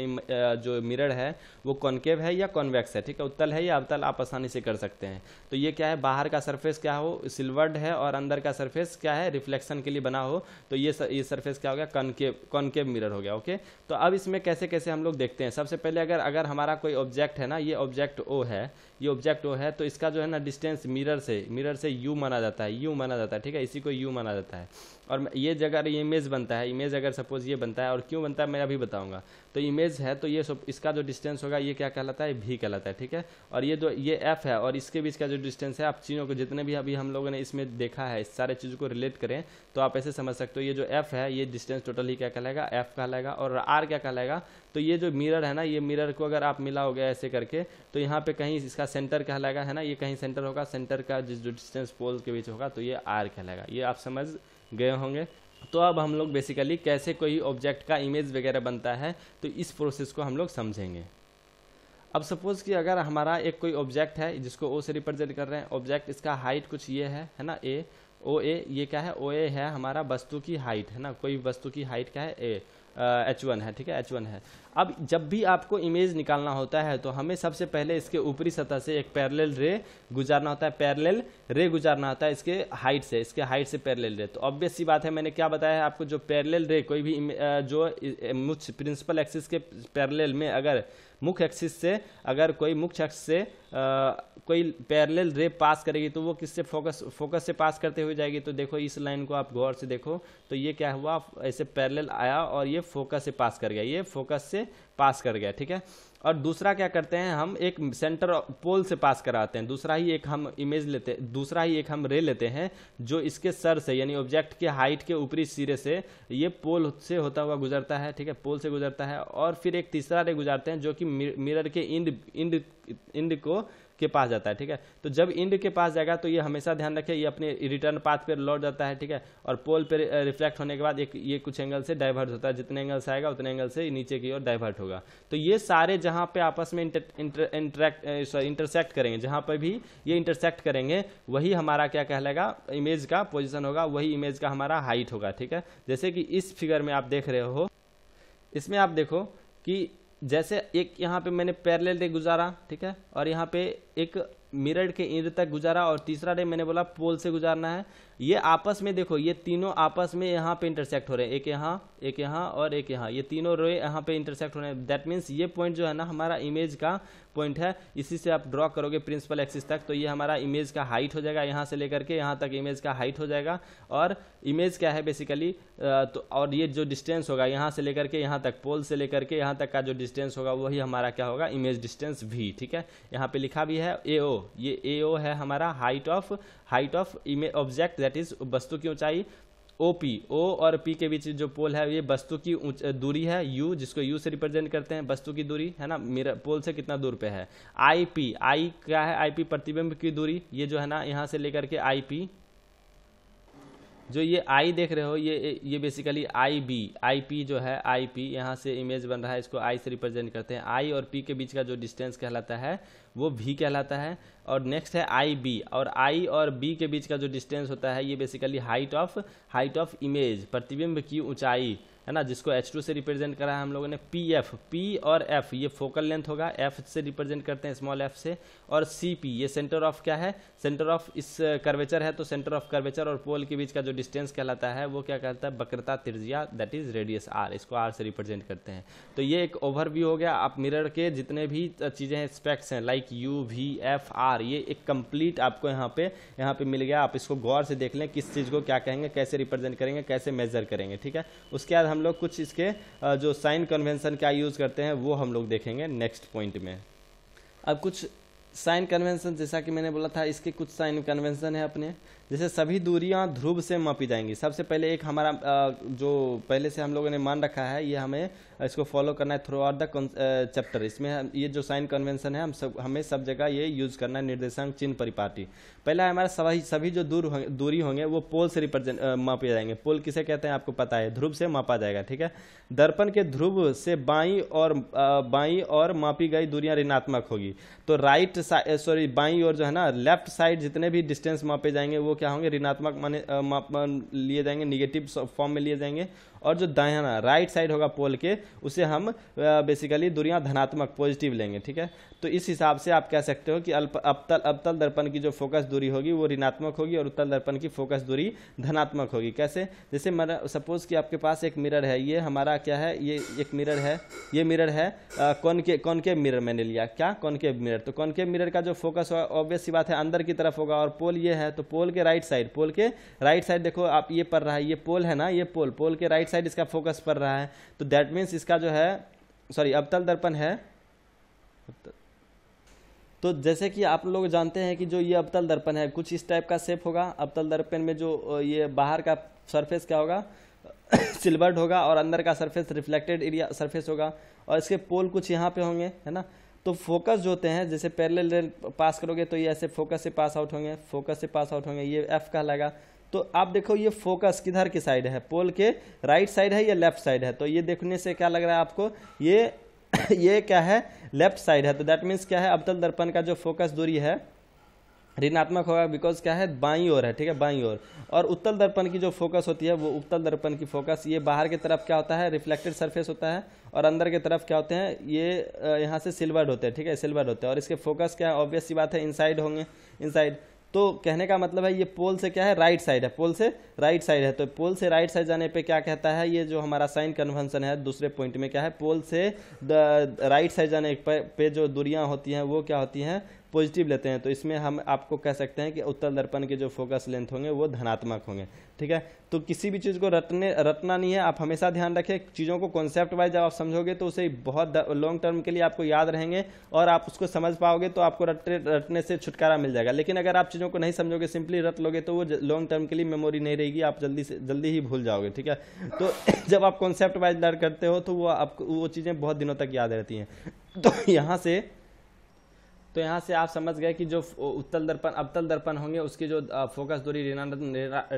जो मिरर है वो कॉनकेव है या कॉन्वेक्स है ठीक है उत्तल है या अवतल आप आसानी से कर सकते हैं तो ये क्या है बाहर का सरफेस क्या हो सिल्वर्ड है और अंदर का सरफेस क्या है रिफ्लेक्शन के लिए बना हो तो ये ये सरफेस क्या हो गया कॉनकेव कॉनकेव मिरर हो गया ओके तो अब इसमें कैसे कैसे हम लोग देखते हैं सबसे पहले अगर अगर हमारा कोई ऑब्जेक्ट है ना ये ऑब्जेक्ट ओ है ये ऑब्जेक्ट ओ है तो इसका जो है ना डिस्टेंस मिरर से मिरर से यू माना जाता है यू माना जाता है ठीक है इसी को यू माना जाता है और ये जगह ये इमेज बनता है इमेज अगर सपोज ये बनता है और क्यों बनता है मैं अभी बताऊंगा तो इमेज है तो ये सब इसका जो डिस्टेंस होगा ये क्या कहलाता है भी कहलाता है ठीक है और ये जो ये एफ है और इसके बीच का जो डिस्टेंस है आप चीज़ों को जितने भी अभी हम लोगों ने इसमें देखा है इस सारे चीज़ को रिलेट करें तो आप ऐसे समझ सकते हो ये जो एफ है ये डिस्टेंस टोटल ही क्या कहलाएगा एफ कहलाएगा और आर क्या कहलाएगा तो ये जो मिरर है ना ये मिरर को अगर आप मिला हो गया ऐसे करके तो यहाँ पे कहीं इसका सेंटर कहलाएगा है ना ये कहीं सेंटर होगा सेंटर का जिस जो डिस्टेंस पोल के बीच होगा तो ये आर कहलाएगा ये आप समझ गए होंगे तो अब हम लोग बेसिकली कैसे कोई ऑब्जेक्ट का इमेज वगैरह बनता है तो इस प्रोसेस को हम लोग समझेंगे अब सपोज़ कि अगर हमारा एक कोई ऑब्जेक्ट है जिसको ओ से रिप्रेजेंट कर रहे हैं ऑब्जेक्ट इसका हाइट कुछ ये है है ना ए ओ ए ये क्या है ओ ए है हमारा वस्तु की हाइट है ना कोई वस्तु की हाइट क्या है ए एच वन है ठीक है एच वन है अब जब भी आपको इमेज निकालना होता है तो हमें सबसे पहले इसके ऊपरी सतह से एक पैरेलल रे गुजारना होता है पैरेलल रे गुजारना होता है इसके हाइट से इसके हाइट से पैरेलल रे तो ऑब्वियस सी बात है मैंने क्या बताया है आपको जो पैरेलल रे कोई भी जो मुख्य प्रिंसिपल एक्सिस के पैरेलल में अगर मुख्य एक्सिस से अगर कोई मुख्य एक्स से आ, कोई पैरेलल रे पास करेगी तो वो किससे फोकस फोकस से पास करते हुए जाएगी तो देखो इस लाइन को आप गौर से देखो तो ये क्या हुआ ऐसे पैरेलल आया और ये फोकस से पास कर गया ये फोकस से पास कर गया ठीक है और दूसरा क्या करते हैं हम एक सेंटर पोल से पास कराते हैं दूसरा ही एक हम इमेज लेते दूसरा ही एक हम रे लेते हैं जो इसके सर से यानी ऑब्जेक्ट के हाइट के ऊपरी सिरे से ये पोल से होता हुआ गुजरता है ठीक है पोल से गुजरता है और फिर एक तीसरा रे गुजारते हैं जो कि मिरर के इंड इंड इंड को के पास जाता है ठीक है तो जब इंड के पास जाएगा तो ये हमेशा ध्यान रखें ये अपने रिटर्न पाथ पर लौट जाता है ठीक है और पोल पर रिफ्लेक्ट होने के बाद एक ये कुछ एंगल से डाइवर्ट होता है जितने एंगल से आएगा उतने एंगल से नीचे की ओर डाइवर्ट होगा तो ये सारे जहाँ पे आपस में इंटरेक्ट इंटरसेक्ट करेंगे जहाँ पर भी ये इंटरसेक्ट करेंगे वही हमारा क्या कहलाएगा इमेज का पोजिशन होगा वही इमेज का हमारा हाइट होगा ठीक है जैसे कि इस फिगर में आप देख रहे हो इसमें आप देखो कि जैसे एक यहाँ पे मैंने पैरेलल डे गुजारा ठीक है और यहाँ पे एक मिरर के इंद्र तक गुजारा और तीसरा डे मैंने बोला पोल से गुजारना है ये आपस में देखो ये तीनों आपस में यहाँ पे इंटरसेक्ट हो रहे हैं एक यहाँ एक यहाँ और एक यहाँ ये तीनों रे यहाँ पे इंटरसेक्ट हो रहे हैं दैट मीन्स ये पॉइंट जो है ना हमारा इमेज का पॉइंट है इसी से आप ड्रॉ करोगे प्रिंसिपल एक्सिस तक तो ये हमारा इमेज का हाइट हो जाएगा यहाँ से लेकर के यहाँ तक इमेज का हाइट हो जाएगा और इमेज क्या है बेसिकली तो और ये जो डिस्टेंस होगा यहाँ से लेकर के यहाँ तक पोल से लेकर के यहाँ तक का जो डिस्टेंस होगा वही हमारा क्या होगा इमेज डिस्टेंस भी ठीक है यहाँ पे लिखा भी है ए ये ए है हमारा height of height of image object that is वस्तु की ऊंचाई ओ पी ओ और पी के बीच जो पोल है ये वस्तु की दूरी है यू जिसको यू से रिप्रेजेंट करते हैं वस्तु की दूरी है ना मेरा पोल से कितना दूर पे है आई पी आई क्या है आई पी प्रतिबिंब की दूरी ये जो है ना यहाँ से लेकर के आई पी जो ये आई देख रहे हो ये ये basically I B I P जो है आई पी यहाँ से इमेज बन रहा है इसको आई से रिप्रेजेंट करते हैं आई और पी के बीच का जो डिस्टेंस कहलाता है वो भी कहलाता है और नेक्स्ट है आई बी और आई और बी के बीच का जो डिस्टेंस होता है ये basically height of height of image प्रतिबिंब की ऊंचाई है ना जिसको एच टू से रिप्रेजेंट करा है हम लोगों ने पी एफ पी और एफ ये फोकल लेंथ होगा एफ से रिप्रेजेंट करते हैं स्मॉल एफ से और सी पी ये सेंटर ऑफ क्या है सेंटर ऑफ इस कर्वेचर है तो सेंटर ऑफ कर्वेचर और पोल के बीच का जो डिस्टेंस कहलाता है वो क्या कहता है बकरता तिरजिया दैट इज रेडियस आर इसको आर से रिप्रेजेंट करते हैं तो ये एक ओवरव्यू हो गया आप मिरर के जितने भी चीज़ें हैं स्पेक्ट्स हैं like U V F R ये एक कंप्लीट आपको यहाँ पे यहाँ पे मिल गया आप इसको गौर से देख लें किस चीज़ को क्या कहेंगे कैसे रिप्रेजेंट करेंगे कैसे मेजर करेंगे ठीक है उसके बाद हम हम लोग कुछ इसके जो साइन कन्वेंसन क्या यूज़ करते हैं वो हम लोग देखेंगे नेक्स्ट पॉइंट में अब कुछ साइन कन्वेंसन जैसा कि मैंने बोला था इसके कुछ साइन कन्वेंसन है अपने जैसे सभी दूरियां ध्रुव से मापी जाएंगी सबसे पहले एक हमारा जो पहले से हम लोगों ने मान रखा है ये हमें इसको फॉलो करना है थ्रू आउट द चैप्टर इसमें हम ये जो साइन कन्वेंशन है हम सब हमें सब जगह ये यूज करना है निर्देशांक चिन्ह परिपाटी पहला हमारा सभी सभी जो दूर दूरी होंगे वो पोल से रिप्रेजेंट मापे जाएंगे पोल किसे कहते हैं आपको पता है ध्रुव से मापा जाएगा ठीक है दर्पण के ध्रुव से बाई और बाई और मापी गई दूरियां ऋणात्मक होगी तो राइट सॉरी बाई और जो है ना लेफ्ट साइड जितने भी डिस्टेंस मापे जाएंगे वो क्या होंगे ऋणात्मक माने लिए जाएंगे निगेटिव फॉर्म में लिए जाएंगे और जो दाहिना राइट साइड होगा पोल के उसे हम बेसिकली दूरियां धनात्मक पॉजिटिव लेंगे ठीक है तो इस हिसाब से आप कह सकते हो कि अल्प अपतल अपतल दर्पण की जो फोकस दूरी होगी वो ऋणात्मक होगी और उत्तल दर्पण की फोकस दूरी धनात्मक होगी कैसे जैसे सपोज कि आपके पास एक मिरर है ये हमारा क्या है ये एक मिरर है ये मिरर है कौन के कौन के मिरर मैंने लिया क्या कौन के मिरर तो कौन के मिरर का जो फोकस होगा ऑब्वियस सी बात है अंदर की तरफ होगा और पोल ये है तो पोल के राइट साइड पोल के राइट साइड देखो आप ये पढ़ रहा है ये पोल है ना ये पोल पोल के राइट राइट साइड इसका फोकस पड़ रहा है तो दैट मीन्स इसका जो है सॉरी अवतल दर्पण है तो जैसे कि आप लोग जानते हैं कि जो ये अवतल दर्पण है कुछ इस टाइप का शेप होगा अवतल दर्पण में जो ये बाहर का सरफेस क्या होगा सिल्वर्ड होगा और अंदर का सरफेस रिफ्लेक्टेड एरिया सरफेस होगा और इसके पोल कुछ यहाँ पे होंगे है ना तो फोकस जो होते हैं जैसे पैरेलल पास करोगे तो ये ऐसे फोकस से पास आउट होंगे फोकस से पास आउट होंगे ये एफ कहलाएगा तो आप देखो ये फोकस किधर की साइड है पोल के राइट साइड है या लेफ्ट साइड है तो ये देखने से क्या लग रहा है आपको ये ये क्या है लेफ्ट साइड है तो दैट मीन्स क्या है अवतल दर्पण का जो फोकस दूरी है ऋणात्मक होगा बिकॉज क्या है बाई ओर है ठीक है बाई ओर और उत्तल दर्पण की जो फोकस होती है वो उत्तल दर्पण की फोकस ये बाहर की तरफ क्या होता है रिफ्लेक्टेड सरफेस होता है और अंदर की तरफ क्या होते हैं ये यहाँ से सिल्वर्ड होते हैं ठीक है सिल्वर्ड होते हैं और इसके फोकस क्या है ऑब्वियस सी बात है इनसाइड होंगे इनसाइड तो कहने का मतलब है ये पोल से क्या है राइट साइड है पोल से राइट साइड है तो पोल से राइट साइड जाने पे क्या कहता है ये जो हमारा साइन कन्वेंशन है दूसरे पॉइंट में क्या है पोल से राइट साइड जाने पे, पे जो दूरियां होती हैं वो क्या होती हैं पॉजिटिव लेते हैं तो इसमें हम आपको कह सकते हैं कि उत्तर दर्पण के जो फोकस लेंथ होंगे वो धनात्मक होंगे ठीक है तो किसी भी चीज़ को रटने रटना नहीं है आप हमेशा ध्यान रखें चीज़ों को कॉन्सेप्ट वाइज जब आप समझोगे तो उसे बहुत लॉन्ग टर्म के लिए आपको याद रहेंगे और आप उसको समझ पाओगे तो आपको रटने रटने से छुटकारा मिल जाएगा लेकिन अगर आप चीज़ों को नहीं समझोगे सिंपली रट लोगे तो वो लॉन्ग टर्म के लिए मेमोरी नहीं रहेगी आप जल्दी से जल्दी ही भूल जाओगे ठीक है तो जब आप कॉन्सेप्ट वाइज लर्न करते हो तो वो आपको वो चीज़ें बहुत दिनों तक याद रहती हैं तो यहाँ से तो यहाँ से आप समझ गए कि जो उत्तल दर्पण अवतल दर्पण होंगे उसकी जो फोकस दूरी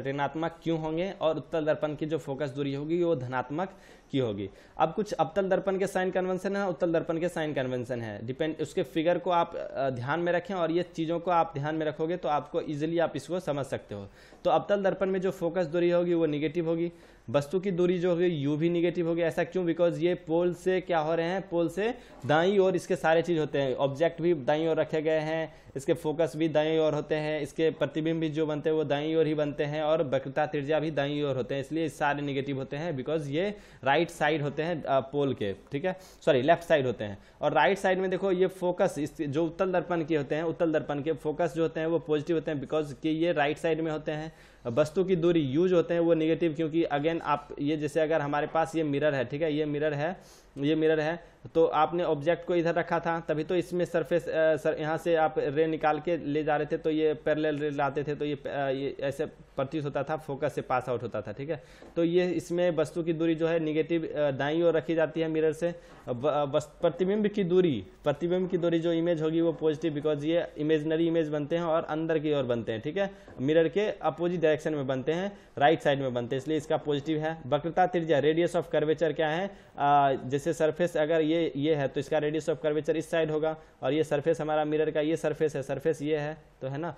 ऋणात्मक क्यों होंगे और उत्तल दर्पण की जो फोकस दूरी होगी वो धनात्मक की होगी अब कुछ अवतल दर्पण के साइन कन्वेंशन है उत्तल दर्पण के साइन कन्वेंशन है डिपेंड उसके फिगर को आप ध्यान में रखें और ये चीज़ों को आप ध्यान में रखोगे तो आपको ईजिली आप इसको समझ सकते हो तो अवतल दर्पण में जो फोकस दूरी होगी वो निगेटिव होगी वस्तु की दूरी जो होगी यू भी निगेटिव होगी ऐसा क्यों बिकॉज ये पोल से क्या हो रहे हैं पोल से दाई और इसके सारे चीज़ होते हैं ऑब्जेक्ट भी दाई और रखे गए हैं इसके फोकस भी दाई ओर होते हैं इसके प्रतिबिंब भी जो बनते हैं वो दाई ओर ही बनते हैं और वक्रता तिरजा भी दाई ओर होते हैं इसलिए सारे निगेटिव होते हैं बिकॉज ये राइट साइड होते हैं पोल के ठीक है सॉरी लेफ्ट साइड होते हैं और राइट साइड में देखो ये फोकस जो उत्तल दर्पण के होते हैं उत्तल दर्पण के फोकस जो होते हैं वो पॉजिटिव होते हैं बिकॉज कि ये राइट साइड में होते हैं वस्तु की दूरी यूज होते हैं वो निगेटिव क्योंकि अगेन आप ये जैसे अगर हमारे पास ये मिरर है ठीक है ये मिरर है ये मिरर है तो आपने ऑब्जेक्ट को इधर रखा था तभी तो इसमें सरफेस सर यहाँ से आप रे निकाल के ले जा रहे थे तो ये पैरेलल रे लाते थे तो ये, ये ऐसे प्रतीत होता था फोकस से पास आउट होता था ठीक है तो ये इसमें वस्तु की दूरी जो है निगेटिव दाई ओर रखी जाती है मिरर से बस प्रतिबिंब की दूरी प्रतिबिंब की दूरी जो इमेज होगी वो पॉजिटिव बिकॉज ये इमेजनरी इमेज बनते हैं और अंदर की ओर बनते हैं ठीक है मिरर के अपोजिट डायरेक्शन में बनते हैं राइट साइड में बनते हैं इसलिए इसका पॉजिटिव है वक्रता त्रिज्या रेडियस ऑफ कर्वेचर क्या है आ, जैसे सरफेस अगर ये ये है तो इसका रेडियस ऑफ कर्वेचर इस साइड होगा और ये सरफेस हमारा मिरर का ये सरफेस है सरफेस ये है तो है ना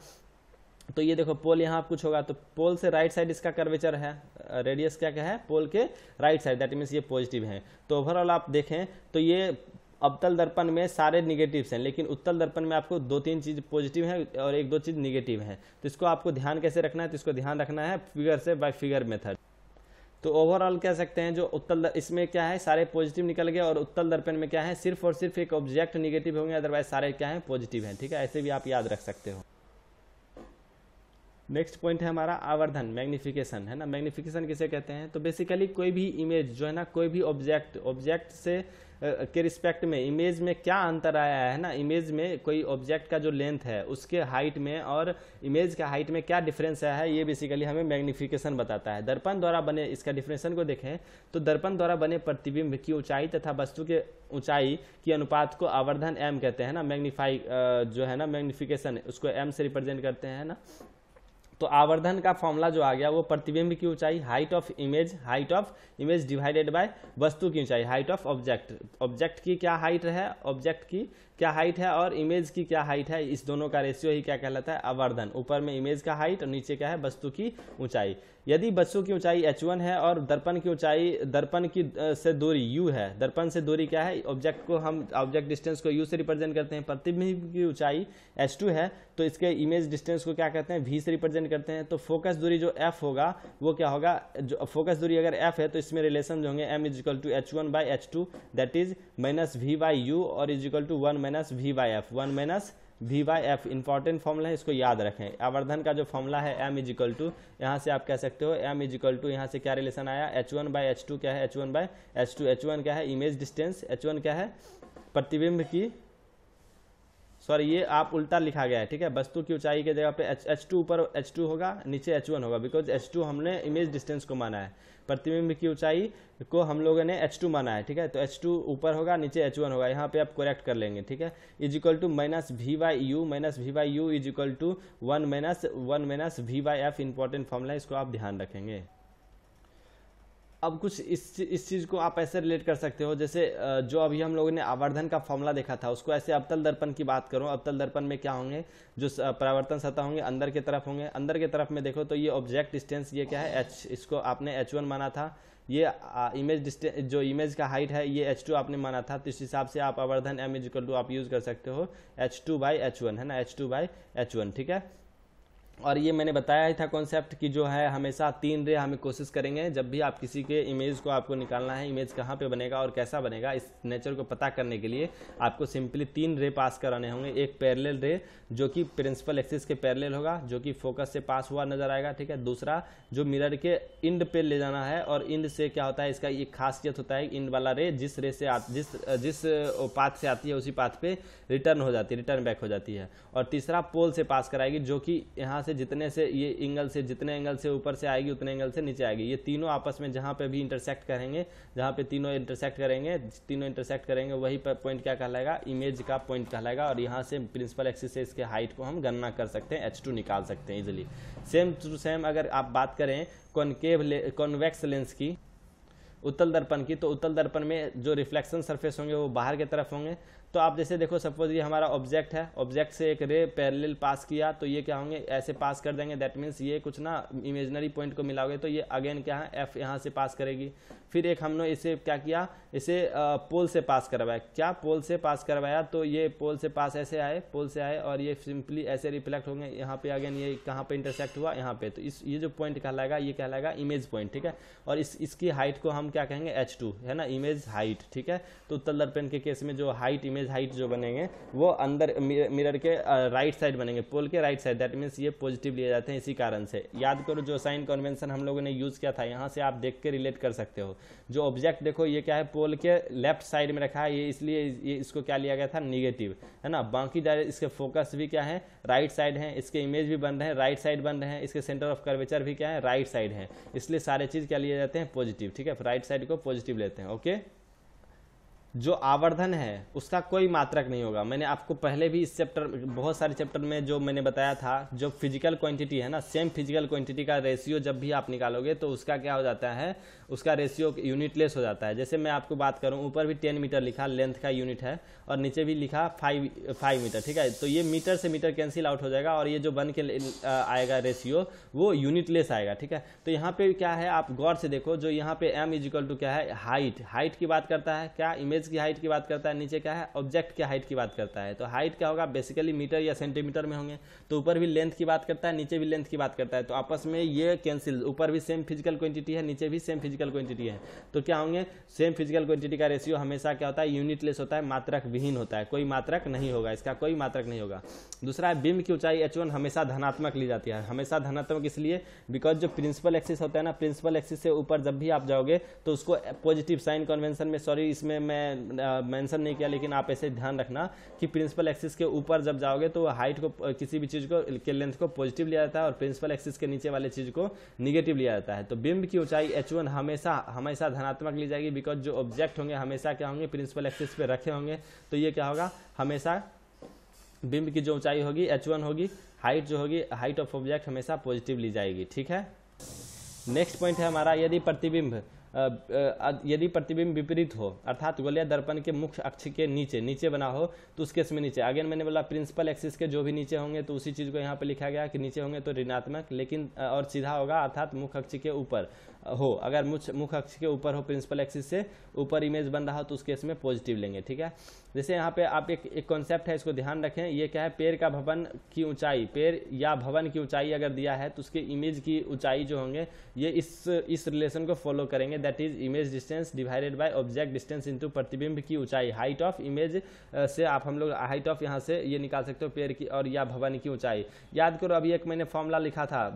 तो ये देखो पोल यहाँ कुछ होगा तो पोल से राइट साइड इसका कर्वेचर है रेडियस क्या क्या है पोल के राइट साइड दैट मीन्स ये पॉजिटिव है तो ओवरऑल आप देखें तो ये अवतल दर्पण में सारे निगेटिव हैं लेकिन उत्तल दर्पण में आपको दो तीन चीज़ पॉजिटिव है और एक दो चीज़ निगेटिव है तो इसको आपको ध्यान कैसे रखना है तो इसको ध्यान रखना है फिगर से बाय फिगर मेथड तो ओवरऑल कह सकते हैं जो उत्तल इसमें क्या है सारे पॉजिटिव निकल गए और उत्तल दर्पण में क्या है सिर्फ और सिर्फ एक ऑब्जेक्ट निगेटिव होंगे अदरवाइज सारे क्या है पॉजिटिव हैं ठीक है ऐसे भी आप याद रख सकते हो नेक्स्ट पॉइंट है हमारा आवर्धन मैग्निफिकेशन है ना मैग्निफिकेशन किसे कहते हैं तो बेसिकली कोई भी इमेज जो है ना कोई भी ऑब्जेक्ट ऑब्जेक्ट से के रिस्पेक्ट में इमेज में क्या अंतर आया है ना इमेज में कोई ऑब्जेक्ट का जो लेंथ है उसके हाइट में और इमेज का हाइट में क्या डिफरेंस आया है ये बेसिकली हमें मैग्निफिकेशन बताता है दर्पण द्वारा बने इसका डिफरेंशन को देखें तो दर्पण द्वारा बने प्रतिबिंब की ऊंचाई तथा वस्तु के ऊंचाई के अनुपात को आवर्धन एम कहते हैं ना मैग्नीफाई जो है ना मैग्निफिकेशन उसको एम से रिप्रेजेंट करते हैं ना तो आवर्धन का फॉर्मूला जो आ गया वो प्रतिबिंब की ऊंचाई height of image height of image divided by वस्तु की ऊंचाई हाइट ऑफ ऑब्जेक्ट ऑब्जेक्ट की क्या हाइट है ऑब्जेक्ट की क्या हाइट है और इमेज की क्या हाइट है इस दोनों का रेशियो ही क्या कहलाता है आवर्धन ऊपर में इमेज का हाइट और नीचे क्या है वस्तु की ऊंचाई यदि बच्चों की ऊंचाई h1 है और दर्पण की ऊंचाई दर्पण की से दूरी u है दर्पण से दूरी क्या है ऑब्जेक्ट को हम ऑब्जेक्ट डिस्टेंस को u से रिप्रेजेंट करते हैं प्रतिबिंब की ऊंचाई h2 है तो इसके इमेज डिस्टेंस को क्या कहते हैं v से रिप्रेजेंट करते हैं तो फोकस दूरी जो f होगा वो क्या होगा जो फोकस दूरी अगर f है तो इसमें रिलेशन जो होंगे M is equal to H one by H two that is minus V by U और is equal to one minus V by F one minus V by F important formula है इसको याद रखें आवर्धन का जो फॉर्मूला है M is to यहाँ से आप कह सकते हो एम इज टू यहाँ से क्या रिलेशन आया H one by H two क्या है H one by H two H one क्या है इमेज डिस्टेंस एच वन क्या है प्रतिबिंब की सॉरी ये आप उल्टा लिखा गया है ठीक है वस्तु की ऊंचाई के जगह पे एच एच टू ऊपर एच टू होगा नीचे एच वन होगा बिकॉज एच टू हमने इमेज डिस्टेंस को माना है प्रतिबिंब की ऊंचाई को हम लोगों ने एच टू माना है ठीक है तो एच टू ऊपर होगा नीचे एच वन होगा यहाँ पे आप करेक्ट कर लेंगे ठीक है is equal to minus V by U minus V by U is equal to one minus one minus V by F important formula इसको आप ध्यान रखेंगे अब कुछ इस इस चीज़ को आप ऐसे रिलेट कर सकते हो जैसे जो अभी हम लोगों ने आवर्धन का फॉर्मूला देखा था उसको ऐसे अवतल दर्पण की बात करूँ अवतल दर्पण में क्या होंगे जो परावर्तन सतह होंगे अंदर की तरफ होंगे अंदर की तरफ में देखो तो ये ऑब्जेक्ट डिस्टेंस ये क्या है एच इसको आपने एच वन माना था ये आ, इमेज डिस्टेंस जो इमेज का हाइट है ये एच टू आपने माना था तो इस हिसाब से आप आवर्धन एम इजिकल टू आप यूज़ कर सकते हो H two by H one है ना H two by H one ठीक है और ये मैंने बताया ही था कॉन्सेप्ट कि जो है हमेशा तीन रे हमें कोशिश करेंगे जब भी आप किसी के इमेज को आपको निकालना है इमेज कहाँ पे बनेगा और कैसा बनेगा इस नेचर को पता करने के लिए आपको सिंपली तीन रे पास कराने होंगे एक पैरेलल रे जो कि प्रिंसिपल एक्सिस के पैरेलल होगा जो कि फोकस से पास हुआ नजर आएगा ठीक है दूसरा जो मिरर के इंड पे ले जाना है और इंड से क्या होता है इसका एक खासियत होता है इंड वाला रे जिस रे से जिस जिस पाथ से आती है उसी पाथ पे रिटर्न हो जाती है रिटर्न बैक हो जाती है और तीसरा पोल से पास कराएगी जो कि यहाँ यहाँ से जितने से ये एंगल से जितने एंगल से ऊपर से आएगी उतने एंगल से नीचे आएगी ये तीनों आपस में जहाँ पे भी इंटरसेक्ट करेंगे जहाँ पे तीनों इंटरसेक्ट करेंगे तीनों इंटरसेक्ट करेंगे वही पॉइंट क्या कहलाएगा इमेज का पॉइंट कहलाएगा और यहाँ से प्रिंसिपल एक्सिस से इसके हाइट को हम गणना कर सकते हैं एच निकाल सकते हैं इजिली सेम टू सेम अगर आप बात करें कॉन्केव ले, कॉन्वेक्स लेंस की उत्तल दर्पण की तो उत्तल दर्पण में जो रिफ्लेक्शन सरफेस होंगे वो बाहर की तरफ होंगे तो आप जैसे देखो सपोज ये हमारा ऑब्जेक्ट है ऑब्जेक्ट से एक रे पैरेलल पास किया तो ये क्या होंगे ऐसे पास कर देंगे दैट मीन्स ये कुछ ना इमेजनरी पॉइंट को मिलाओगे तो ये अगेन क्या है एफ यहाँ से पास करेगी फिर एक हमने इसे क्या किया इसे पोल से पास करवाया क्या पोल से पास करवाया तो ये पोल से पास ऐसे आए पोल से आए और ये सिंपली ऐसे रिफ्लेक्ट होंगे यहाँ पे अगेन ये कहाँ पे इंटरसेक्ट हुआ यहाँ पे तो इस ये जो पॉइंट कहलाएगा ये कहलाएगा इमेज पॉइंट ठीक है और इस इसकी हाइट को हम क्या कहेंगे एच है ना इमेज हाइट ठीक है तो तलर दर्पण के केस में जो हाइट इमेज एवरेज हाइट जो बनेंगे वो अंदर मिरर के राइट साइड बनेंगे पोल के राइट साइड दैट मीन्स ये पॉजिटिव लिए जाते हैं इसी कारण से याद करो जो साइन कन्वेंशन हम लोगों ने यूज़ किया था यहाँ से आप देख के रिलेट कर सकते हो जो ऑब्जेक्ट देखो ये क्या है पोल के लेफ्ट साइड में रखा है ये इसलिए ये इसको क्या लिया गया था निगेटिव है ना बाकी इसके फोकस भी क्या है राइट साइड है इसके इमेज भी बन रहे हैं राइट साइड बन रहे हैं इसके सेंटर ऑफ कर्वेचर भी क्या है राइट साइड है इसलिए सारे चीज़ क्या लिए जाते हैं पॉजिटिव ठीक है राइट साइड को पॉजिटिव लेते हैं ओके okay? जो आवर्धन है उसका कोई मात्रक नहीं होगा मैंने आपको पहले भी इस चैप्टर बहुत सारे चैप्टर में जो मैंने बताया था जो फिजिकल क्वांटिटी है ना सेम फिजिकल क्वांटिटी का रेशियो जब भी आप निकालोगे तो उसका क्या हो जाता है उसका रेशियो यूनिटलेस हो जाता है जैसे मैं आपको बात करूँ ऊपर भी टेन मीटर लिखा लेंथ का यूनिट है और नीचे भी लिखा फाइव फाइव मीटर ठीक है तो ये मीटर से मीटर कैंसिल आउट हो जाएगा और ये जो बन के आएगा रेशियो वो यूनिटलेस आएगा ठीक है तो यहाँ पर क्या है आप गौर से देखो जो यहाँ पे एम इज क्या है हाइट हाइट की बात करता है क्या इमेज पेज की हाइट की बात करता है नीचे क्या है ऑब्जेक्ट की हाइट की बात करता है तो हाइट क्या होगा बेसिकली मीटर या सेंटीमीटर में होंगे तो ऊपर भी लेंथ की बात करता है नीचे भी लेंथ की बात करता है तो आपस में ये कैंसिल ऊपर भी सेम फिजिकल क्वांटिटी है नीचे भी सेम फिजिकल क्वांटिटी है तो क्या होंगे सेम फिजिकल क्वांटिटी का रेशियो हमेशा क्या होता है यूनिटलेस होता है मात्रक विहीन होता है कोई मात्रक नहीं होगा इसका कोई मात्रक नहीं होगा दूसरा है बिम की ऊंचाई एच हमेशा धनात्मक ली जाती है हमेशा धनात्मक इसलिए बिकॉज जो प्रिंसिपल एक्सिस होता है ना प्रिंसिपल एक्सिस से ऊपर जब भी आप जाओगे तो उसको पॉजिटिव साइन कन्वेंशन में सॉरी इसमें मैं मेंशन नहीं किया लेकिन आप ऐसे ध्यान रखना कि प्रिंसिपल एक्सिस के ऊपर जब जाओगे तो हाइट को किसी भी चीज़ को के लेंथ को पॉजिटिव लिया जाता है और प्रिंसिपल एक्सिस के नीचे वाले चीज़ को निगेटिव लिया जाता है तो बिंब की ऊंचाई एच हमेशा हमेशा धनात्मक ली जाएगी बिकॉज जो ऑब्जेक्ट होंगे हमेशा क्या होंगे प्रिंसिपल एक्सिस पे रखे होंगे तो ये क्या होगा हमेशा बिंब की जो ऊंचाई होगी एच होगी हाइट जो होगी हाइट ऑफ ऑब्जेक्ट हमेशा पॉजिटिव ली जाएगी ठीक है नेक्स्ट पॉइंट है हमारा यदि प्रतिबिंब यदि प्रतिबिंब विपरीत हो अर्थात गोलिया दर्पण के मुख्य अक्ष के नीचे नीचे बना हो तो उस केस में नीचे अगेन मैंने बोला प्रिंसिपल एक्सिस के जो भी नीचे होंगे तो उसी चीज़ को यहाँ पर लिखा गया कि नीचे होंगे तो ऋणात्मक लेकिन और सीधा होगा अर्थात मुख्य अक्ष के ऊपर हो अगर मुख्य अक्ष के ऊपर हो प्रिंसिपल एक्सिस से ऊपर इमेज बन रहा हो तो उस केस में पॉजिटिव लेंगे ठीक है जैसे यहाँ पे आप एक एक कॉन्सेप्ट है इसको ध्यान रखें ये क्या है पेड़ का भवन की ऊंचाई पेड़ या भवन की ऊंचाई अगर दिया है तो उसके इमेज की ऊंचाई जो होंगे ये इस इस रिलेशन को फॉलो करेंगे that is image distance divided by object distance into प्रतिबिंब की ऊंचाई हाइट ऑफ इमेज से आप हम लोग हाइट ऑफ यहाँ से ये निकाल सकते हो पेड़ की और या भवन की ऊंचाई याद करो अभी एक मैंने फॉर्मूला लिखा था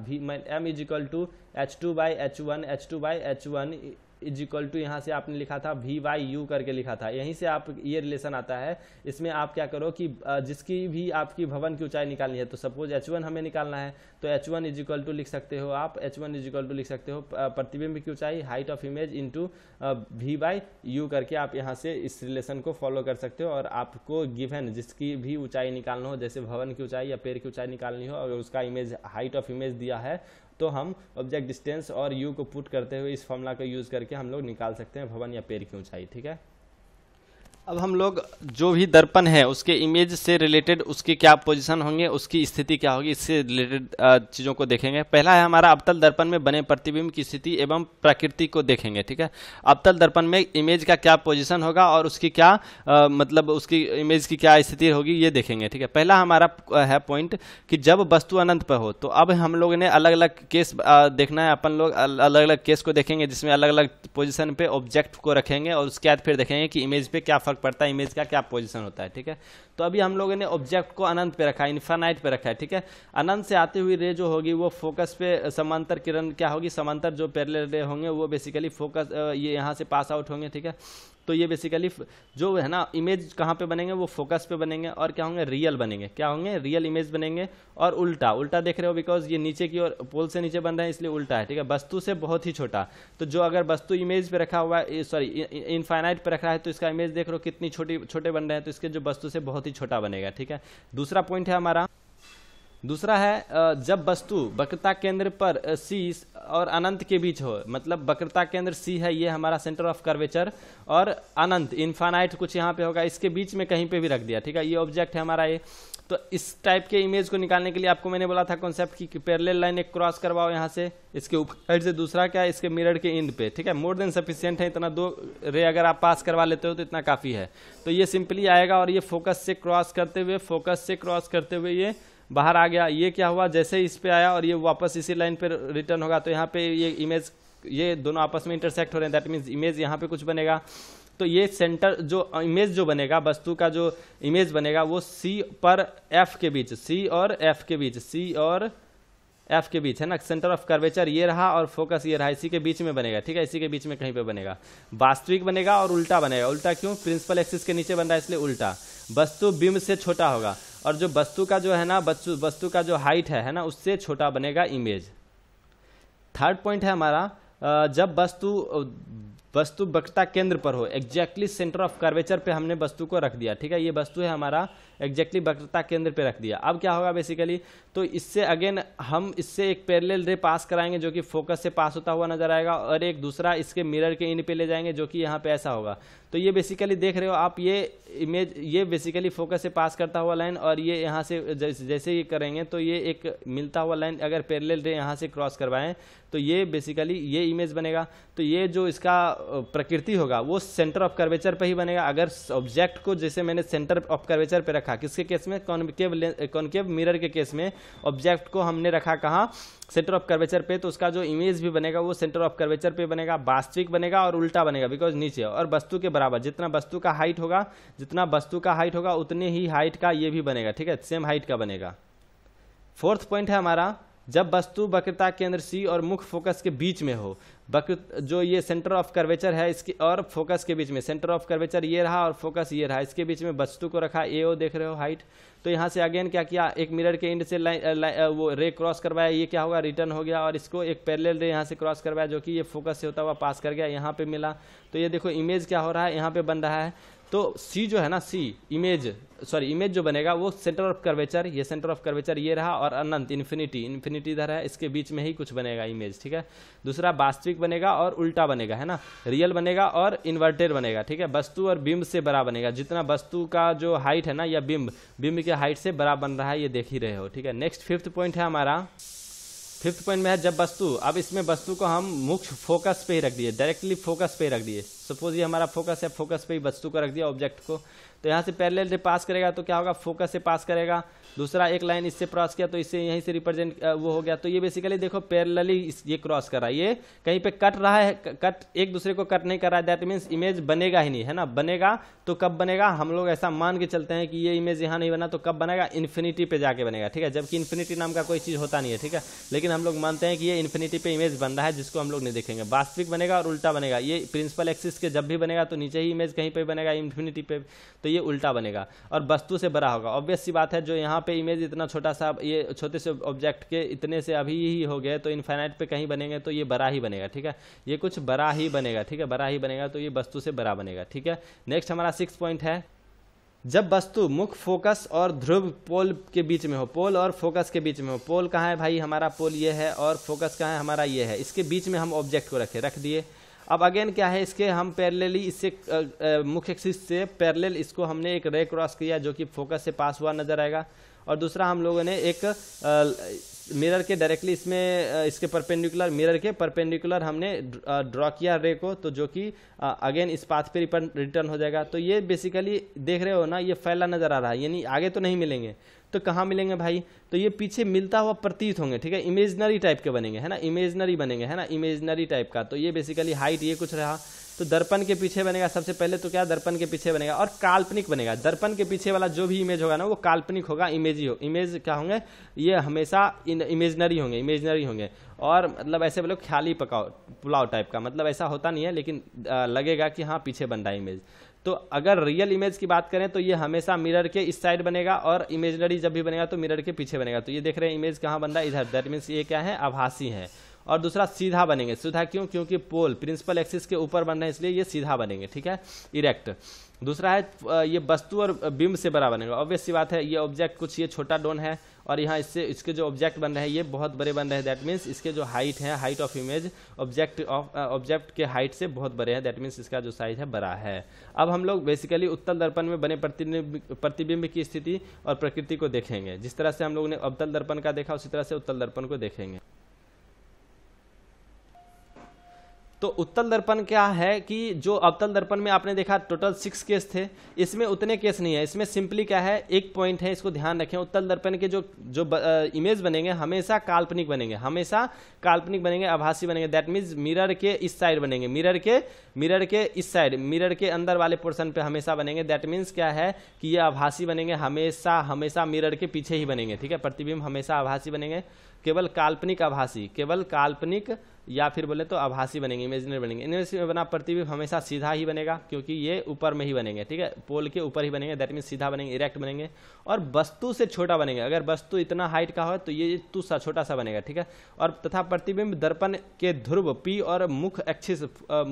M is equal to H two by H one H two by H one is equal to यहाँ से आपने लिखा था वी वाई यू करके लिखा था यहीं से आप ये रिलेशन आता है इसमें आप क्या करो कि जिसकी भी आपकी भवन की ऊंचाई निकालनी है तो सपोज एच वन हमें निकालना है तो H one is equal to लिख सकते हो आप H one is equal to लिख सकते हो प्रतिबिंब की ऊंचाई height of image into V by U करके आप यहाँ से इस रिलेशन को फॉलो कर सकते हो और आपको गिवन जिसकी भी ऊंचाई निकालना हो जैसे भवन की ऊंचाई या पेड़ की ऊंचाई निकालनी हो और उसका इमेज हाइट ऑफ इमेज दिया है तो हम ऑब्जेक्ट डिस्टेंस और यू को पुट करते हुए इस फॉर्मूला का यूज़ करके हम लोग निकाल सकते हैं भवन या पेड़ की ऊंचाई ठीक है अब हम लोग जो भी दर्पण है उसके इमेज से रिलेटेड उसके क्या पोजीशन होंगे उसकी स्थिति क्या होगी इससे रिलेटेड चीज़ों को देखेंगे पहला है हमारा अवतल दर्पण में बने प्रतिबिंब की स्थिति एवं प्रकृति को देखेंगे ठीक है अवतल दर्पण में इमेज का क्या पोजीशन होगा और उसकी क्या आ, मतलब उसकी इमेज की क्या स्थिति होगी ये देखेंगे ठीक है पहला हमारा है पॉइंट कि जब वस्तु अनंत पर हो तो अब हम लोग ने अलग अलग केस देखना है अपन लोग अलग अलग केस को देखेंगे जिसमें अलग अलग पोजिशन पर ऑब्जेक्ट को रखेंगे और उसके बाद फिर देखेंगे कि इमेज पर क्या फर्क फर्क पड़ता है इमेज का क्या पोजिशन होता है ठीक है तो अभी हम लोगों ने ऑब्जेक्ट को अनंत पे रखा है इन्फानाइट पे रखा है ठीक है अनंत से आती हुई रे जो होगी वो फोकस पे समांतर किरण क्या होगी समांतर जो पैरेलल रे होंगे वो बेसिकली फोकस ये यहाँ से पास आउट होंगे ठीक है तो ये बेसिकली जो है ना इमेज कहाँ पे बनेंगे वो फोकस पे बनेंगे और क्या होंगे रियल बनेंगे क्या होंगे रियल इमेज बनेंगे और उल्टा उल्टा देख रहे हो बिकॉज ये नीचे की ओर पोल से नीचे बन रहे हैं इसलिए उल्टा है ठीक है वस्तु से बहुत ही छोटा तो जो अगर वस्तु इमेज पे रखा हुआ है सॉरी इनफाइनाइट पे रखा है तो इसका इमेज देख रहे हो कितनी छोटी छोटे बन रहे हैं तो इसके जो वस्तु से बहुत ही छोटा बनेगा ठीक है दूसरा पॉइंट है हमारा दूसरा है जब वस्तु वक्रता केंद्र पर सी और अनंत के बीच हो मतलब वक्रता केंद्र सी है ये हमारा सेंटर ऑफ कर्वेचर और अनंत इन्फानाइट कुछ यहाँ पे होगा इसके बीच में कहीं पे भी रख दिया ठीक है ये ऑब्जेक्ट है हमारा ये तो इस टाइप के इमेज को निकालने के लिए आपको मैंने बोला था कॉन्सेप्ट की पैरेलल लाइन एक क्रॉस करवाओ यहाँ से इसके ऊपर से दूसरा क्या है इसके मिरर के इंड पे ठीक है मोर देन सफिशियंट है इतना दो रे अगर आप पास करवा लेते हो तो इतना काफ़ी है तो ये सिंपली आएगा और ये फोकस से क्रॉस करते हुए फोकस से क्रॉस करते हुए ये बाहर आ गया ये क्या हुआ जैसे इस पे आया और ये वापस इसी लाइन पर रिटर्न होगा तो यहाँ पे ये इमेज ये दोनों आपस में इंटरसेक्ट हो रहे हैं दैट मीन्स इमेज यहाँ पे कुछ बनेगा तो ये सेंटर जो इमेज जो बनेगा वस्तु का जो इमेज बनेगा वो सी पर एफ के बीच सी और एफ के बीच सी और एफ के बीच है ना सेंटर ऑफ कर्वेचर ये रहा और फोकस ये रहा इसी के बीच में बनेगा ठीक है इसी के बीच में कहीं पे बनेगा वास्तविक बनेगा और उल्टा बनेगा उल्टा क्यों प्रिंसिपल एक्सिस के नीचे बन रहा है इसलिए उल्टा वस्तु बिंब से छोटा होगा और जो वस्तु का जो है ना वस्तु वस्तु का जो हाइट है है ना उससे छोटा बनेगा इमेज थर्ड पॉइंट है हमारा जब वस्तु वस्तु वक्रता केंद्र पर हो एग्जैक्टली सेंटर ऑफ कर्वेचर पे हमने वस्तु को रख दिया ठीक है ये वस्तु है हमारा एग्जैक्टली वक्रता केंद्र पे रख दिया अब क्या होगा बेसिकली तो इससे अगेन हम इससे एक पैरेलल रे पास कराएंगे जो कि फोकस से पास होता हुआ नजर आएगा और एक दूसरा इसके मिरर के इन पे ले जाएंगे जो कि यहाँ पे ऐसा होगा तो ये बेसिकली देख रहे हो आप ये इमेज ये बेसिकली फोकस से पास करता हुआ लाइन और ये यहाँ से जैसे ये करेंगे तो ये एक मिलता हुआ लाइन अगर पैरेलल रे यहाँ से क्रॉस करवाएं तो ये बेसिकली ये इमेज बनेगा तो ये जो इसका प्रकृति होगा वो सेंटर ऑफ कर्वेचर पर ही बनेगा अगर ऑब्जेक्ट को जैसे मैंने सेंटर ऑफ कर्वेचर पर रखा रखा किसके केस में कॉन्केव कॉन्केव मिरर के केस में ऑब्जेक्ट को हमने रखा कहाँ सेंटर ऑफ कर्वेचर पे तो उसका जो इमेज भी बनेगा वो सेंटर ऑफ कर्वेचर पे बनेगा वास्तविक बनेगा और उल्टा बनेगा बिकॉज नीचे और वस्तु के बराबर जितना वस्तु का हाइट होगा जितना वस्तु का हाइट होगा उतने ही हाइट का ये भी बनेगा ठीक है सेम हाइट का बनेगा फोर्थ पॉइंट है हमारा जब वस्तु वक्रता केंद्र सी और मुख्य फोकस के बीच में हो वक्र जो ये सेंटर ऑफ कर्वेचर है इसके और फोकस के बीच में सेंटर ऑफ कर्वेचर ये रहा और फोकस ये रहा इसके बीच में वस्तु को रखा ए ओ देख रहे हो हाइट तो यहाँ से अगेन क्या किया एक मिरर के एंड से लाइन uh, uh, वो रे क्रॉस करवाया ये क्या होगा रिटर्न हो गया और इसको एक पैरेलल रे यहाँ से क्रॉस करवाया जो कि ये फोकस से होता हुआ पास कर गया यहाँ पे मिला तो ये देखो इमेज क्या हो रहा है यहाँ पे बन रहा है तो सी जो है ना सी इमेज सॉरी इमेज जो बनेगा वो सेंटर ऑफ कर्वेचर ये सेंटर ऑफ कर्वेचर ये रहा और अनंत इन्फिनिटी इन्फिनिटी इधर है इसके बीच में ही कुछ बनेगा इमेज ठीक है दूसरा वास्तविक बनेगा और उल्टा बनेगा है ना रियल बनेगा और इन्वर्टेड बनेगा ठीक है वस्तु और बिंब से बड़ा बनेगा जितना वस्तु का जो हाइट है ना या बिंब बिंब के हाइट से बड़ा बन रहा है ये देख ही रहे हो ठीक है नेक्स्ट फिफ्थ पॉइंट है हमारा फिफ्थ पॉइंट में है जब वस्तु अब इसमें वस्तु को हम मुख्य फोकस पे ही रख दिए डायरेक्टली फोकस पे रख दिए सपोज ये हमारा फोकस है फोकस पे ही वस्तु को रख दिया ऑब्जेक्ट को तो यहाँ से पैरेलल से पास करेगा तो क्या होगा फोकस से पास करेगा दूसरा एक लाइन इससे क्रॉस किया तो इससे यहीं से रिप्रेजेंट वो हो गया तो ये बेसिकली देखो पैरेलली ये क्रॉस कर रहा है ये कहीं पे कट रहा है कट एक दूसरे को कट नहीं कर रहा है दैट मीन्स इमेज बनेगा ही नहीं है ना बनेगा तो कब बनेगा हम लोग ऐसा मान के चलते हैं कि ये इमेज यहाँ नहीं बना तो कब बनेगा इन्फिनिटी पे जाके बनेगा ठीक है जबकि इन्फिनिटी नाम का कोई चीज़ होता नहीं है ठीक है लेकिन हम लोग मानते हैं कि ये इन्फिनिटी पे इमेज बन रहा है जिसको हम लोग नहीं देखेंगे वास्तविक बनेगा और उल्टा बनेगा ये प्रिंसिपल एक्सिस के जब भी बनेगा तो नीचे ही इमेज कहीं पर बनेगा इन्फिनिटी पे तो ये उल्टा बनेगा और वस्तु से बड़ा होगा ऑब्वियस सी बात है जो यहाँ पे इमेज इतना छोटा सा ये छोटे से ऑब्जेक्ट के इतने से अभी ही हो गए तो इन्फाइनाइट पे कहीं बनेंगे तो ये बड़ा ही बनेगा ठीक है ये कुछ बड़ा ही बनेगा ठीक है बड़ा ही बनेगा तो ये वस्तु से बड़ा बनेगा ठीक है नेक्स्ट हमारा सिक्स पॉइंट है जब वस्तु मुख्य फोकस और ध्रुव पोल के बीच में हो पोल और फोकस के बीच में हो पोल कहाँ है भाई हमारा पोल ये है और फोकस कहाँ है हमारा ये है इसके बीच में हम ऑब्जेक्ट को रखें रख दिए अब अगेन क्या है इसके हम पैरेलली इससे मुख्य एक्सिस से पैरेलल इसको हमने एक रे क्रॉस किया जो कि फोकस से पास हुआ नजर आएगा और दूसरा हम लोगों ने एक मिरर के डायरेक्टली इसमें इसके परपेंडिकुलर मिरर के परपेंडिकुलर हमने ड्रॉ किया रे को तो जो कि अगेन इस पाथ पे रिटर्न हो जाएगा तो ये बेसिकली देख रहे हो ना ये फैला नजर आ रहा है यानी आगे तो नहीं मिलेंगे तो कहाँ मिलेंगे भाई तो ये पीछे मिलता हुआ प्रतीत होंगे ठीक है इमेजनरी टाइप के बनेंगे है ना इमेजनरी बनेंगे है ना इमेजनरी टाइप का तो ये बेसिकली हाइट ये कुछ रहा तो दर्पण के पीछे बनेगा सबसे पहले तो क्या दर्पण के पीछे बनेगा और काल्पनिक बनेगा दर्पण के पीछे वाला जो भी इमेज होगा ना वो काल्पनिक होगा इमेज ही हो इमेज क्या होंगे ये हमेशा इमेजनरी होंगे इमेजनरी होंगे और मतलब ऐसे बोलो ख्याली पकाओ पुलाव टाइप का मतलब ऐसा होता नहीं है लेकिन लगेगा कि हाँ पीछे बन रहा है इमेज तो अगर रियल इमेज की बात करें तो ये हमेशा मिरर के इस साइड बनेगा और इमेजनरी जब भी बनेगा तो मिरर के पीछे बनेगा तो ये देख रहे हैं इमेज कहाँ बन रहा है इधर दैट मीन्स ये क्या है आभासी है और दूसरा सीधा बनेंगे सीधा क्यों क्योंकि पोल प्रिंसिपल एक्सिस के ऊपर बन रहे हैं इसलिए ये सीधा बनेंगे ठीक है इरेक्ट दूसरा है ये वस्तु और बिंब से बड़ा बनेगा ऑब्वियस सी बात है ये ऑब्जेक्ट कुछ ये छोटा डोन है और यहाँ इससे इसके जो ऑब्जेक्ट बन रहे हैं ये बहुत बड़े बन रहे हैं दैट मीन्स इसके जो हाइट है height of image object of object के हाइट से बहुत बड़े हैं दैट मीन्स इसका जो साइज है बड़ा है अब हम लोग बेसिकली उत्तल दर्पण में बने प्रतिबिंब की स्थिति और प्रकृति को देखेंगे जिस तरह से हम लोगों ने अवतल दर्पण का देखा उसी तरह से उत्तल दर्पण को देखेंगे तो उत्तल दर्पण क्या है कि जो अवतल दर्पण में आपने देखा टोटल सिक्स केस थे इसमें उतने केस नहीं है इसमें सिंपली क्या है एक पॉइंट है इसको ध्यान रखें उत्तल दर्पण के जो जो ब, आ, इमेज बनेंगे हमेशा काल्पनिक बनेंगे हमेशा काल्पनिक बनेंगे आभासी बनेंगे दैट मीन्स मिरर के इस साइड बनेंगे मिरर के मिरर के इस साइड मिरर के अंदर वाले पोर्सन पे हमेशा बनेंगे दैट मीन्स क्या है कि ये आभासी बनेंगे हमेशा हमेशा मिरर के पीछे ही बनेंगे ठीक है प्रतिबिंब हमेशा आभासी बनेंगे केवल काल्पनिक आभासी केवल काल्पनिक या फिर बोले तो आभासी बनेंगे इमेजिनरी बनेंगे इमेजिनरी में बना प्रतिबिंब हमेशा सीधा ही बनेगा क्योंकि ये ऊपर में ही बनेंगे ठीक है पोल के ऊपर ही बनेंगे दैट मीन सीधा बनेंगे इरेक्ट बनेंगे और वस्तु से छोटा बनेंगे अगर वस्तु इतना हाइट का हो तो ये तू सा छोटा सा बनेगा ठीक है और तथा प्रतिबिंब दर्पण के ध्रुव पी और मुख्य एक्सिस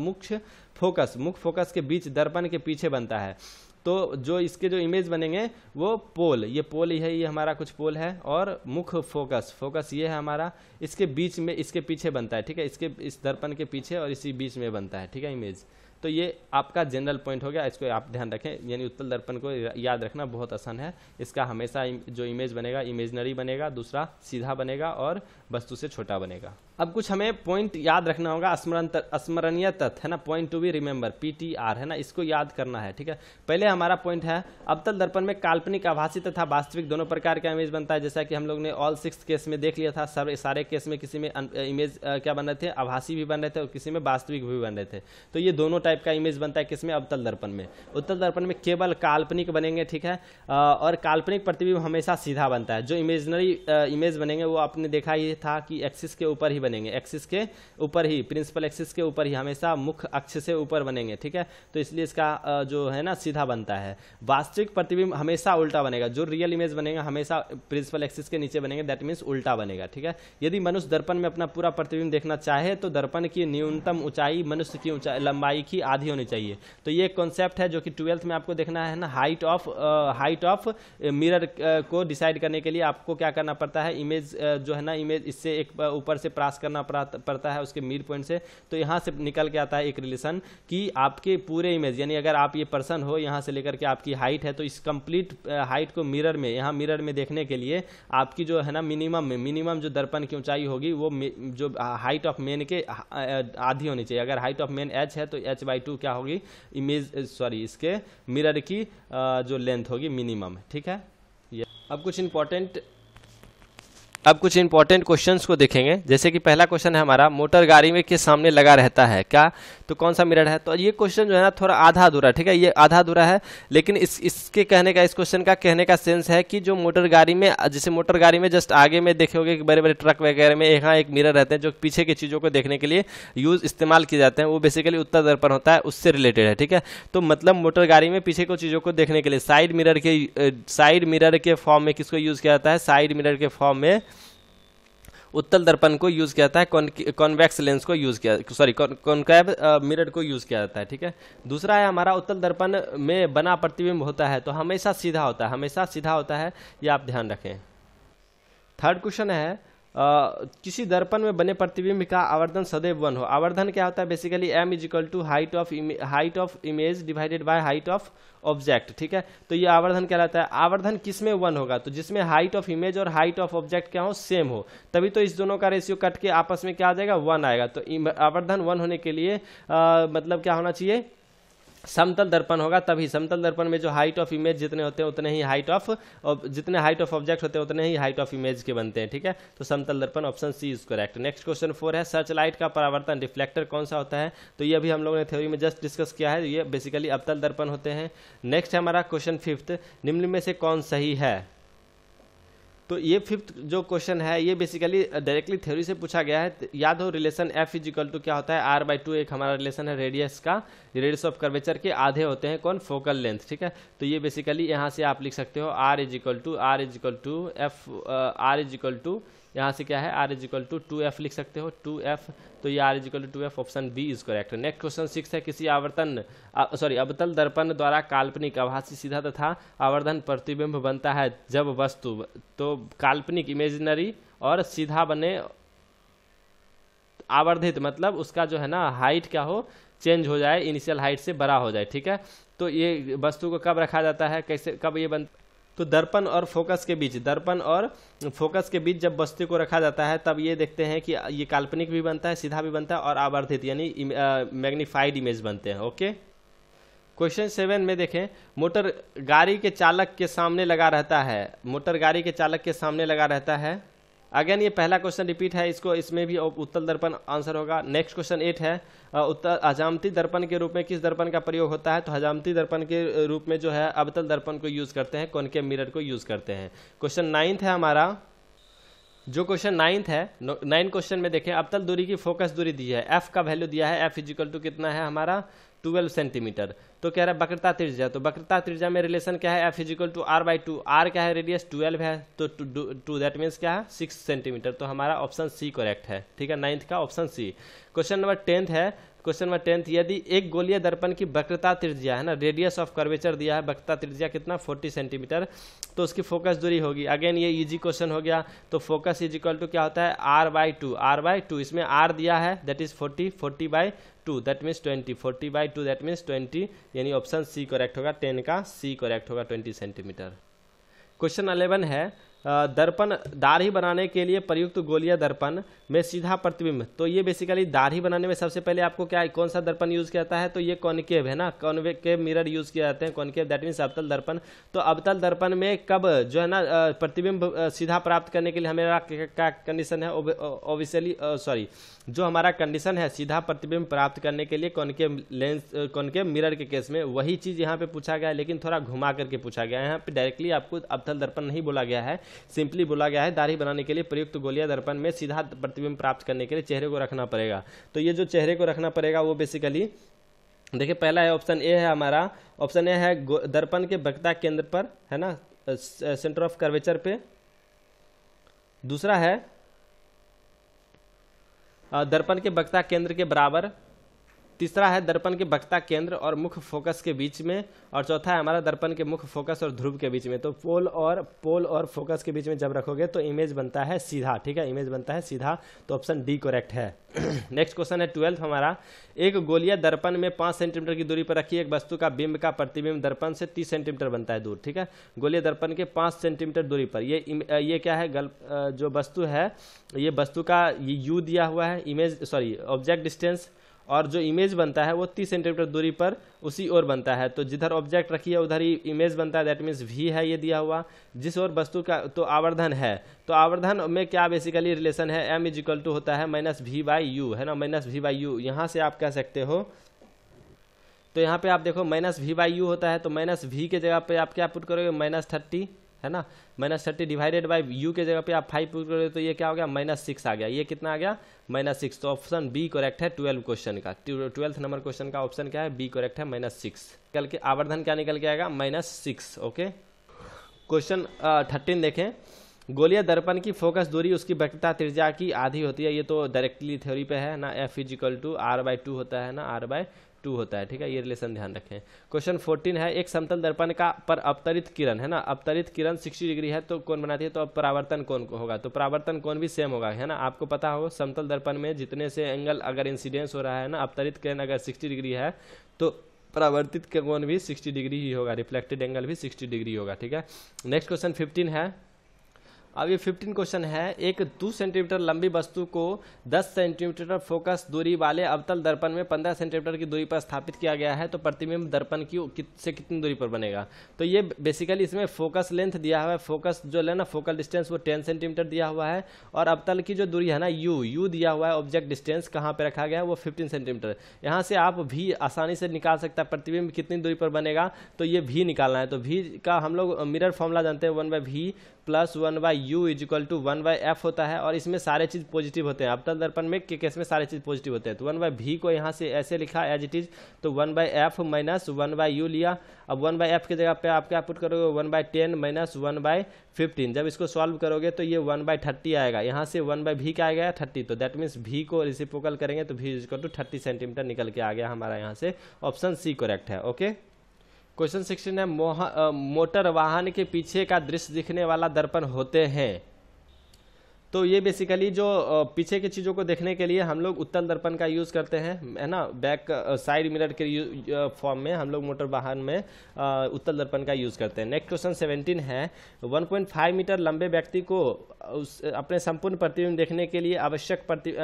मुख्य फोकस मुख्य फोकस के बीच दर्पण के पीछे बनता है तो जो इसके जो इमेज बनेंगे वो पोल ये पोल ही है ये हमारा कुछ पोल है और मुख्य फोकस फोकस ये है हमारा इसके बीच में इसके पीछे बनता है ठीक है इसके इस दर्पण के पीछे और इसी बीच में बनता है ठीक है इमेज तो ये आपका जनरल पॉइंट हो गया इसको आप ध्यान रखें यानी उत्तल दर्पण को याद रखना बहुत आसान है इसका हमेशा जो इमेज बनेगा इमेजनरी बनेगा दूसरा सीधा बनेगा और वस्तु से छोटा बनेगा अब कुछ हमें पॉइंट याद रखना होगा स्मरण स्मरणीय तथ्य है ना point to be remember PTR है ना इसको याद करना है ठीक है पहले हमारा पॉइंट है अबतल दर्पण में काल्पनिक आभासी तथा वास्तविक दोनों प्रकार का इमेज बनता है जैसा कि हम लोग ने ऑल सिक्स केस में देख लिया था सर सारे केस में किसी में इमेज अं, क्या बन रहे थे आभासी भी बन रहे थे और किसी में वास्तविक भी बन रहे थे तो ये दोनों टाइप का इमेज बनता है किसमें अबतल दर्पण में उत्तल दर्पण में केवल काल्पनिक बनेंगे ठीक है और काल्पनिक प्रतिबिंब हमेशा सीधा बनता है जो इमेजनरी इमेज बनेंगे वो आपने देखा ही था कि एक्सिस के ऊपर ही बनेंगे एक्सिस के ऊपर ही प्रिंसिपल एक्सिस के ऊपर ही हमेशा मुख्य अक्ष से ऊपर बनेंगे ठीक है तो इसलिए इसका जो है ना सीधा बनता है वास्तविक प्रतिबिंब हमेशा उल्टा बनेगा जो रियल इमेज बनेगा हमेशा प्रिंसिपल एक्सिस के नीचे बनेंगे दैट मीन्स उल्टा बनेगा ठीक है यदि मनुष्य दर्पण में अपना पूरा प्रतिबिंब देखना चाहे तो दर्पण की न्यूनतम ऊंचाई मनुष्य की ऊंचाई लंबाई की आधी होनी चाहिए तो ये कॉन्सेप्ट है जो कि ट्वेल्थ में आपको देखना है ना height of height of mirror को डिसाइड करने के लिए आपको क्या करना पड़ता है इमेज जो है ना इमेज इससे एक ऊपर से प्रास पास करना पड़ता है उसके मिड पॉइंट से तो यहाँ से निकल के आता है एक रिलेशन कि आपके पूरे इमेज यानी अगर आप ये पर्सन हो यहाँ से लेकर के आपकी हाइट है तो इस कंप्लीट हाइट को मिरर में यहाँ मिरर में देखने के लिए आपकी जो है ना मिनिमम में मिनिमम जो दर्पण की ऊंचाई होगी वो जो हाइट ऑफ मेन के आधी होनी चाहिए अगर हाइट ऑफ मेन एच है तो एच बाई टू क्या होगी इमेज सॉरी इसके मिरर की जो लेंथ होगी मिनिमम ठीक है अब कुछ इंपॉर्टेंट अब कुछ इंपॉर्टेंट क्वेश्चंस को देखेंगे जैसे कि पहला क्वेश्चन है हमारा मोटर गाड़ी में किस सामने लगा रहता है क्या तो कौन सा मिरर है तो ये क्वेश्चन जो है ना थोड़ा आधा अधूरा ठीक है ये आधा अधूरा है लेकिन इस इसके कहने का इस क्वेश्चन का कहने का सेंस है कि जो मोटर गाड़ी में जैसे मोटर गाड़ी में जस्ट आगे में देखे बड़े बड़े ट्रक वगैरह में यहाँ एक मिरर रहते हैं जो पीछे की चीज़ों को देखने के लिए यूज इस्तेमाल किए जाते हैं वो बेसिकली उत्तर दर्पण होता है उससे रिलेटेड है ठीक है तो मतलब मोटर गाड़ी में पीछे को चीज़ों को देखने के लिए साइड मिरर के साइड मिरर के फॉर्म में किसको यूज़ किया जाता है साइड मिरर के फॉर्म में उत्तल दर्पण को यूज किया जाता है कॉन्वेक्स लेंस को यूज किया सॉरी कॉन्कैव मिरर को यूज किया जाता है ठीक है दूसरा है हमारा उत्तल दर्पण में बना प्रतिबिंब होता है तो हमेशा सीधा होता है हमेशा सीधा होता है ये आप ध्यान रखें थर्ड क्वेश्चन है किसी दर्पण में बने प्रतिबिंब का आवर्धन सदैव वन हो आवर्धन क्या होता है basically M is equal to height of height of image divided by height of object ठीक है तो ये आवर्धन कहलाता है आवर्धन किस में वन होगा तो जिसमें हाइट ऑफ इमेज और हाइट ऑफ ऑब्जेक्ट क्या हो सेम हो तभी तो इस दोनों का रेशियो कट के आपस में क्या आ जाएगा वन आएगा तो आवर्धन वन होने के लिए आ, मतलब क्या होना चाहिए समतल दर्पण होगा तभी समतल दर्पण में जो हाइट ऑफ इमेज जितने होते हैं उतने ही हाइट ऑफ जितने हाइट ऑफ ऑब्जेक्ट होते हैं उतने ही हाइट ऑफ इमेज के बनते हैं ठीक है तो समतल दर्पण option C is correct next question four है सर्च लाइट का परावर्तन रिफ्लेक्टर कौन सा होता है तो ये भी हम लोगों ने थ्योरी में जस्ट डिस्कस किया है ये बेसिकली अवतल दर्पण होते हैं नेक्स्ट हमारा क्वेश्चन फिफ्थ निम्न में से कौन सही है तो ये फिफ्थ जो क्वेश्चन है ये बेसिकली डायरेक्टली थ्योरी से पूछा गया है तो याद हो रिलेशन एफ इजिकल टू क्या होता है आर बाई टू एक हमारा रिलेशन है रेडियस का रेडियस ऑफ कर्वेचर के आधे होते हैं कौन फोकल लेंथ ठीक है तो ये बेसिकली यहाँ से आप लिख सकते हो R is equal to R is equal to F R is equal to यहाँ से क्या है R is equal to two F लिख सकते हो टू एफ तो ये R is equal to two F option B is correct next question six है किसी आवर्तन सॉरी अवतल दर्पण द्वारा काल्पनिक आभासी सीधा तथा आवर्धन प्रतिबिंब बनता है जब वस्तु तो काल्पनिक इमेजिनरी और सीधा बने आवर्धित मतलब उसका जो है ना हाइट क्या हो चेंज हो जाए इनिशियल हाइट से बड़ा हो जाए ठीक है तो ये वस्तु को कब रखा जाता है कैसे कब ये बनता तो दर्पण और फोकस के बीच दर्पण और फोकस के बीच जब वस्तु को रखा जाता है तब ये देखते हैं कि ये काल्पनिक भी बनता है सीधा भी बनता है और आवर्धित यानी मैग्नीफाइड इमेज बनते हैं ओके क्वेश्चन सेवन में देखें मोटर गाड़ी के चालक के सामने लगा रहता है मोटर गाड़ी के चालक के सामने लगा रहता है अगेन ये पहला क्वेश्चन रिपीट है इसको इसमें भी उत्तल दर्पण आंसर होगा नेक्स्ट क्वेश्चन एट है उत्तर हजामती दर्पण के रूप में किस दर्पण का प्रयोग होता है तो हजामती दर्पण के रूप में जो है अवतल दर्पण को यूज करते हैं कौन के मिरर को यूज करते हैं क्वेश्चन नाइन्थ है हमारा जो क्वेश्चन नाइन्थ है नाइन क्वेश्चन में देखें अबतल दूरी की फोकस दूरी दी है एफ का वैल्यू दिया है एफ इजिकल टू कितना है हमारा ट्वेल्व सेंटीमीटर तो कह रहा है बकरता त्रिज्या तो बकरता त्रिज्या में रिलेशन क्या है F is equal to R by two R क्या है रेडियस ट्वेल्व है तो टू दैट मीन्स क्या है सिक्स सेंटीमीटर तो हमारा ऑप्शन सी करेक्ट है ठीक है नाइन्थ का option C question number tenth है क्वेश्चन नंबर टेंथ यदि एक गोलीय दर्पण की वक्रता त्रिज्या है ना रेडियस ऑफ कर्वेचर दिया है वक्रता त्रिज्या कितना 40 सेंटीमीटर तो उसकी फोकस दूरी होगी अगेन ये इजी क्वेश्चन हो गया तो फोकस इज इक्वल टू क्या होता है R by two R by two इसमें आर दिया है that is 40 40 by two that means 20 40 by two that means 20 यानी ऑप्शन सी करेक्ट होगा टेन का सी करेक्ट होगा ट्वेंटी सेंटीमीटर क्वेश्चन अलेवन है दर्पण दाढ़ी बनाने के लिए प्रयुक्त गोलिया दर्पण में सीधा प्रतिबिंब तो ये बेसिकली दाढ़ी बनाने में सबसे पहले आपको क्या कौन सा दर्पण यूज़ किया जाता है तो ये कॉनकेव है ना कॉनकेव मिरर यूज़ किया जाते हैं कॉनकेव दैट मीन्स अवतल दर्पण तो अवतल दर्पण में कब जो है ना प्रतिबिंब सीधा प्राप्त करने के लिए हमारा क्या कंडीशन है ओबिसली सॉरी जो हमारा कंडीशन है सीधा प्रतिबिंब प्राप्त करने के लिए कॉनकेव लेंस कॉनकेव मिरर के केस में वही चीज़ यहाँ पे पूछा गया है लेकिन थोड़ा घुमा करके पूछा गया है यहाँ पे डायरेक्टली आपको अवतल दर्पण नहीं बोला गया है सिंपली बोला गया है दाढ़ी बनाने के लिए प्रयुक्त गोलिया दर्पण में सीधा प्रतिबिंब प्राप्त करने के लिए चेहरे को रखना पड़ेगा तो ये जो चेहरे को रखना पड़ेगा वो बेसिकली देखिए पहला है ऑप्शन ए है हमारा ऑप्शन ए है दर्पण के बक्ता केंद्र पर है ना सेंटर ऑफ कर्वेचर पे दूसरा है दर्पण के बक्ता केंद्र के बराबर तीसरा है दर्पण के बक्ता केंद्र और मुख्य फोकस के बीच में और चौथा है हमारा दर्पण के मुख्य फोकस और ध्रुव के बीच में तो पोल और पोल और फोकस के बीच में जब रखोगे तो इमेज बनता है सीधा ठीक है इमेज बनता है सीधा तो ऑप्शन डी करेक्ट है नेक्स्ट क्वेश्चन है ट्वेल्थ हमारा एक गोलिया दर्पण में पांच सेंटीमीटर की दूरी पर रखी एक वस्तु का बिंब का प्रतिबिंब दर्पण से तीस सेंटीमीटर बनता है दूर ठीक है गोलिया दर्पण के पांच सेंटीमीटर दूरी पर ये ये क्या है गल जो वस्तु है ये वस्तु का यू दिया हुआ है इमेज सॉरी ऑब्जेक्ट डिस्टेंस और जो इमेज बनता है वो तीस सेंटीमीटर दूरी पर उसी ओर बनता है तो जिधर ऑब्जेक्ट रखी है उधर ही इमेज बनता है दैट मीन्स वी है ये दिया हुआ जिस ओर वस्तु का तो आवर्धन है तो आवर्धन में क्या बेसिकली रिलेशन है एम इज इक्वल टू होता है माइनस वी बाई यू है ना माइनस वी बाई यू यहाँ से आप कह सकते हो तो यहाँ पे आप देखो माइनस वी बाई यू होता है तो माइनस वी के जगह पे आप क्या पुट करोगे माइनस थर्टी है ना minus thirty divided by U के जगह पे आप फाइव पुट करोगे तो ये क्या हो गया माइनस सिक्स आ गया ये कितना आ गया माइनस सिक्स तो ऑप्शन बी करेक्ट है ट्वेल्व क्वेश्चन का ट्वेल्थ नंबर क्वेश्चन का ऑप्शन क्या है बी करेक्ट है माइनस सिक्स कल के आवर्धन क्या निकल के आएगा minus six okay question thirteen देखें गोलीय दर्पण की फोकस दूरी उसकी वक्रता त्रिज्या की आधी होती है ये तो डायरेक्टली थ्योरी पे है ना F is equal to R by two होता है ना आर बाय टू होता है ठीक है ये रिलेशन ध्यान रखें क्वेश्चन फोर्टीन है एक समतल दर्पण का पर अवतरित किरण है ना अवतरित किरण सिक्सटी डिग्री है तो कौन बनाती है तो अब परावर्तन कौन होगा तो परावर्तन कौन भी सेम होगा है ना आपको पता हो समतल दर्पण में जितने से एंगल अगर इंसिडेंस हो रहा है ना अवतरित किरण अगर सिक्सटी डिग्री है तो परावर्तित कौन भी सिक्सटी डिग्री ही होगा रिफ्लेक्टेड एंगल भी सिक्सटी डिग्री होगा ठीक है नेक्स्ट क्वेश्चन फिफ्टीन है अब ये 15 क्वेश्चन है एक दो सेंटीमीटर लंबी वस्तु को 10 सेंटीमीटर फोकस दूरी वाले अवतल दर्पण में 15 सेंटीमीटर की दूरी पर स्थापित किया गया है तो प्रतिबिंब दर्पण की कित, से कितनी दूरी पर बनेगा तो ये बेसिकली इसमें फोकस लेंथ दिया हुआ है फोकस जो है ना फोकल डिस्टेंस वो टेन सेंटीमीटर दिया हुआ है और अवतल की जो दूरी है ना यू यू दिया हुआ है ऑब्जेक्ट डिस्टेंस कहाँ पर रखा गया है वो फिफ्टीन सेंटीमीटर यहाँ से आप भी आसानी से निकाल सकते हैं प्रतिबिंब कितनी दूरी पर बनेगा तो ये भी निकालना है तो भी का हम लोग मिरर फॉर्मूला जानते हैं one by V plus one by U is equal to one by F होता है और इसमें सारे चीज़ पॉजिटिव होते हैं अब तल दर्पण में के केस में सारे चीज़ पॉजिटिव होते हैं तो वन बाई भी को यहाँ से ऐसे लिखा एज इट इज़ तो one by F minus one by U लिया अब वन बाई एफ की जगह पे आप क्या पुट करोगे one by ten minus one by fifteen जब इसको सॉल्व करोगे तो ये वन बाई थर्टी आएगा यहाँ से वन बाई भी का आएगा थर्टी तो दैट मीन्स भी को रिसिपोकल करेंगे तो V is equal to thirty centimetre निकल के आ गया हमारा यहाँ से ऑप्शन सी करेक्ट है ओके क्वेश्चन सिक्सटीन है मोटर वाहन के पीछे का दृश्य दिखने वाला दर्पण होते हैं तो ये बेसिकली जो पीछे की चीज़ों को देखने के लिए हम लोग उत्तल दर्पण का यूज़ करते हैं है ना बैक साइड मिरर के फॉर्म में हम लोग मोटर वाहन में उत्तल दर्पण का यूज़ करते हैं नेक्स्ट क्वेश्चन सेवेंटीन है 1.5 मीटर लंबे व्यक्ति को उस अपने संपूर्ण प्रतिबिंब देखने के लिए आवश्यक प्रति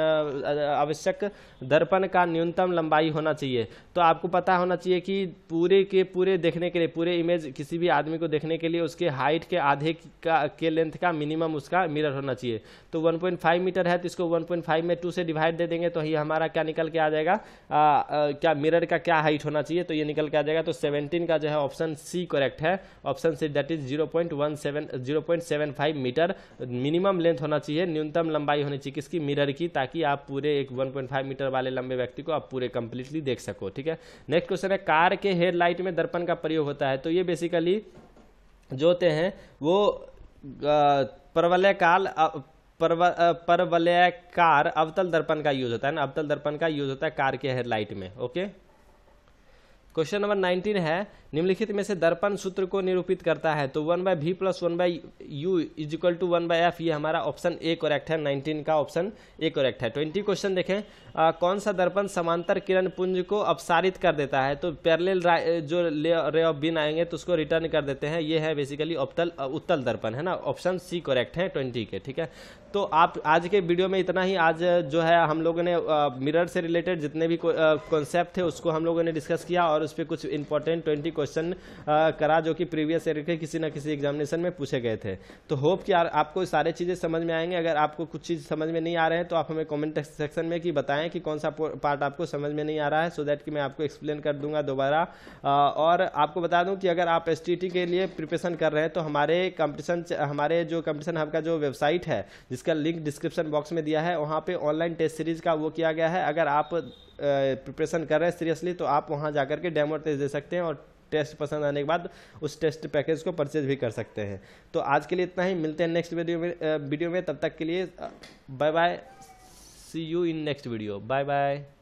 आवश्यक दर्पण का न्यूनतम लंबाई होना चाहिए तो आपको पता होना चाहिए कि पूरे के पूरे देखने के लिए पूरे इमेज किसी भी आदमी को देखने के लिए उसके हाइट के आधे का के लेंथ का मिनिमम उसका मिरर होना चाहिए तो 1.5 मीटर है तो इसको 1.5 में 2 से डिवाइड दे देंगे तो ये हमारा क्या निकल के आ जाएगा आ, आ, क्या मिरर का क्या हाइट होना चाहिए तो ये निकल के आ जाएगा तो 17 का जो है ऑप्शन सी करेक्ट है option C that is 0.17 0.75 metre minimum length होना चाहिए न्यूनतम लंबाई होनी चाहिए किसकी मिरर की ताकि आप पूरे एक वन मीटर वाले लंबे व्यक्ति को आप पूरे कंप्लीटली देख सको ठीक है नेक्स्ट क्वेश्चन है कार के हेडलाइट में दर्पण का प्रयोग होता है तो ये बेसिकली जो होते हैं वो प्रवलय काल परव कार अवतल दर्पण का यूज होता है ना अवतल दर्पण का यूज होता है कार के हेडलाइट में ओके क्वेश्चन नंबर नाइनटीन है निम्नलिखित में से दर्पण सूत्र को निरूपित करता है तो one by V plus one by U is equal to one by F ये हमारा ऑप्शन ए करेक्ट है नाइनटीन का ऑप्शन ए करेक्ट है ट्वेंटी क्वेश्चन देखें आ, कौन सा दर्पण समांतर किरण पुंज को अपसारित कर देता है तो पैरेलल जो रे ऑफ बिन आएंगे तो उसको रिटर्न कर देते हैं ये है बेसिकली उत्तल दर्पण है ना ऑप्शन सी करेक्ट है ट्वेंटी के ठीक है तो आप आज के वीडियो में इतना ही आज जो है हम लोगों ने मिरर से रिलेटेड जितने भी कॉन्सेप्ट थे उसको हम लोगों ने डिस्कस किया और उस पर कुछ इंपॉर्टेंट ट्वेंटी क्वेश्चन करा जो कि प्रीवियस ईयर के किसी ना किसी एग्जामिनेशन में पूछे गए थे तो होप कि आपको सारे चीज़ें समझ में आएंगे अगर आपको कुछ चीज़ समझ में नहीं आ रहे हैं तो आप हमें कॉमेंट सेक्शन में कि बताएं कि कौन सा पार्ट आपको समझ में नहीं आ रहा है सो दैट कि मैं आपको एक्सप्लेन कर दूंगा दोबारा और आपको बता दूं कि अगर आप एस के लिए प्रिपरेशन कर रहे हैं तो हमारे कंपटीशन हमारे जो कंपटीशन हब का जो वेबसाइट है इसका लिंक डिस्क्रिप्शन बॉक्स में दिया है वहाँ पे ऑनलाइन टेस्ट सीरीज़ का वो किया गया है अगर आप प्रिपरेशन कर रहे हैं सीरियसली तो आप वहाँ जा के डेमो टेस्ट दे सकते हैं और टेस्ट पसंद आने के बाद उस टेस्ट पैकेज को परचेज भी कर सकते हैं तो आज के लिए इतना ही मिलते हैं नेक्स्ट वीडियो में वीडियो में तब तक के लिए bye bye see you in next video bye bye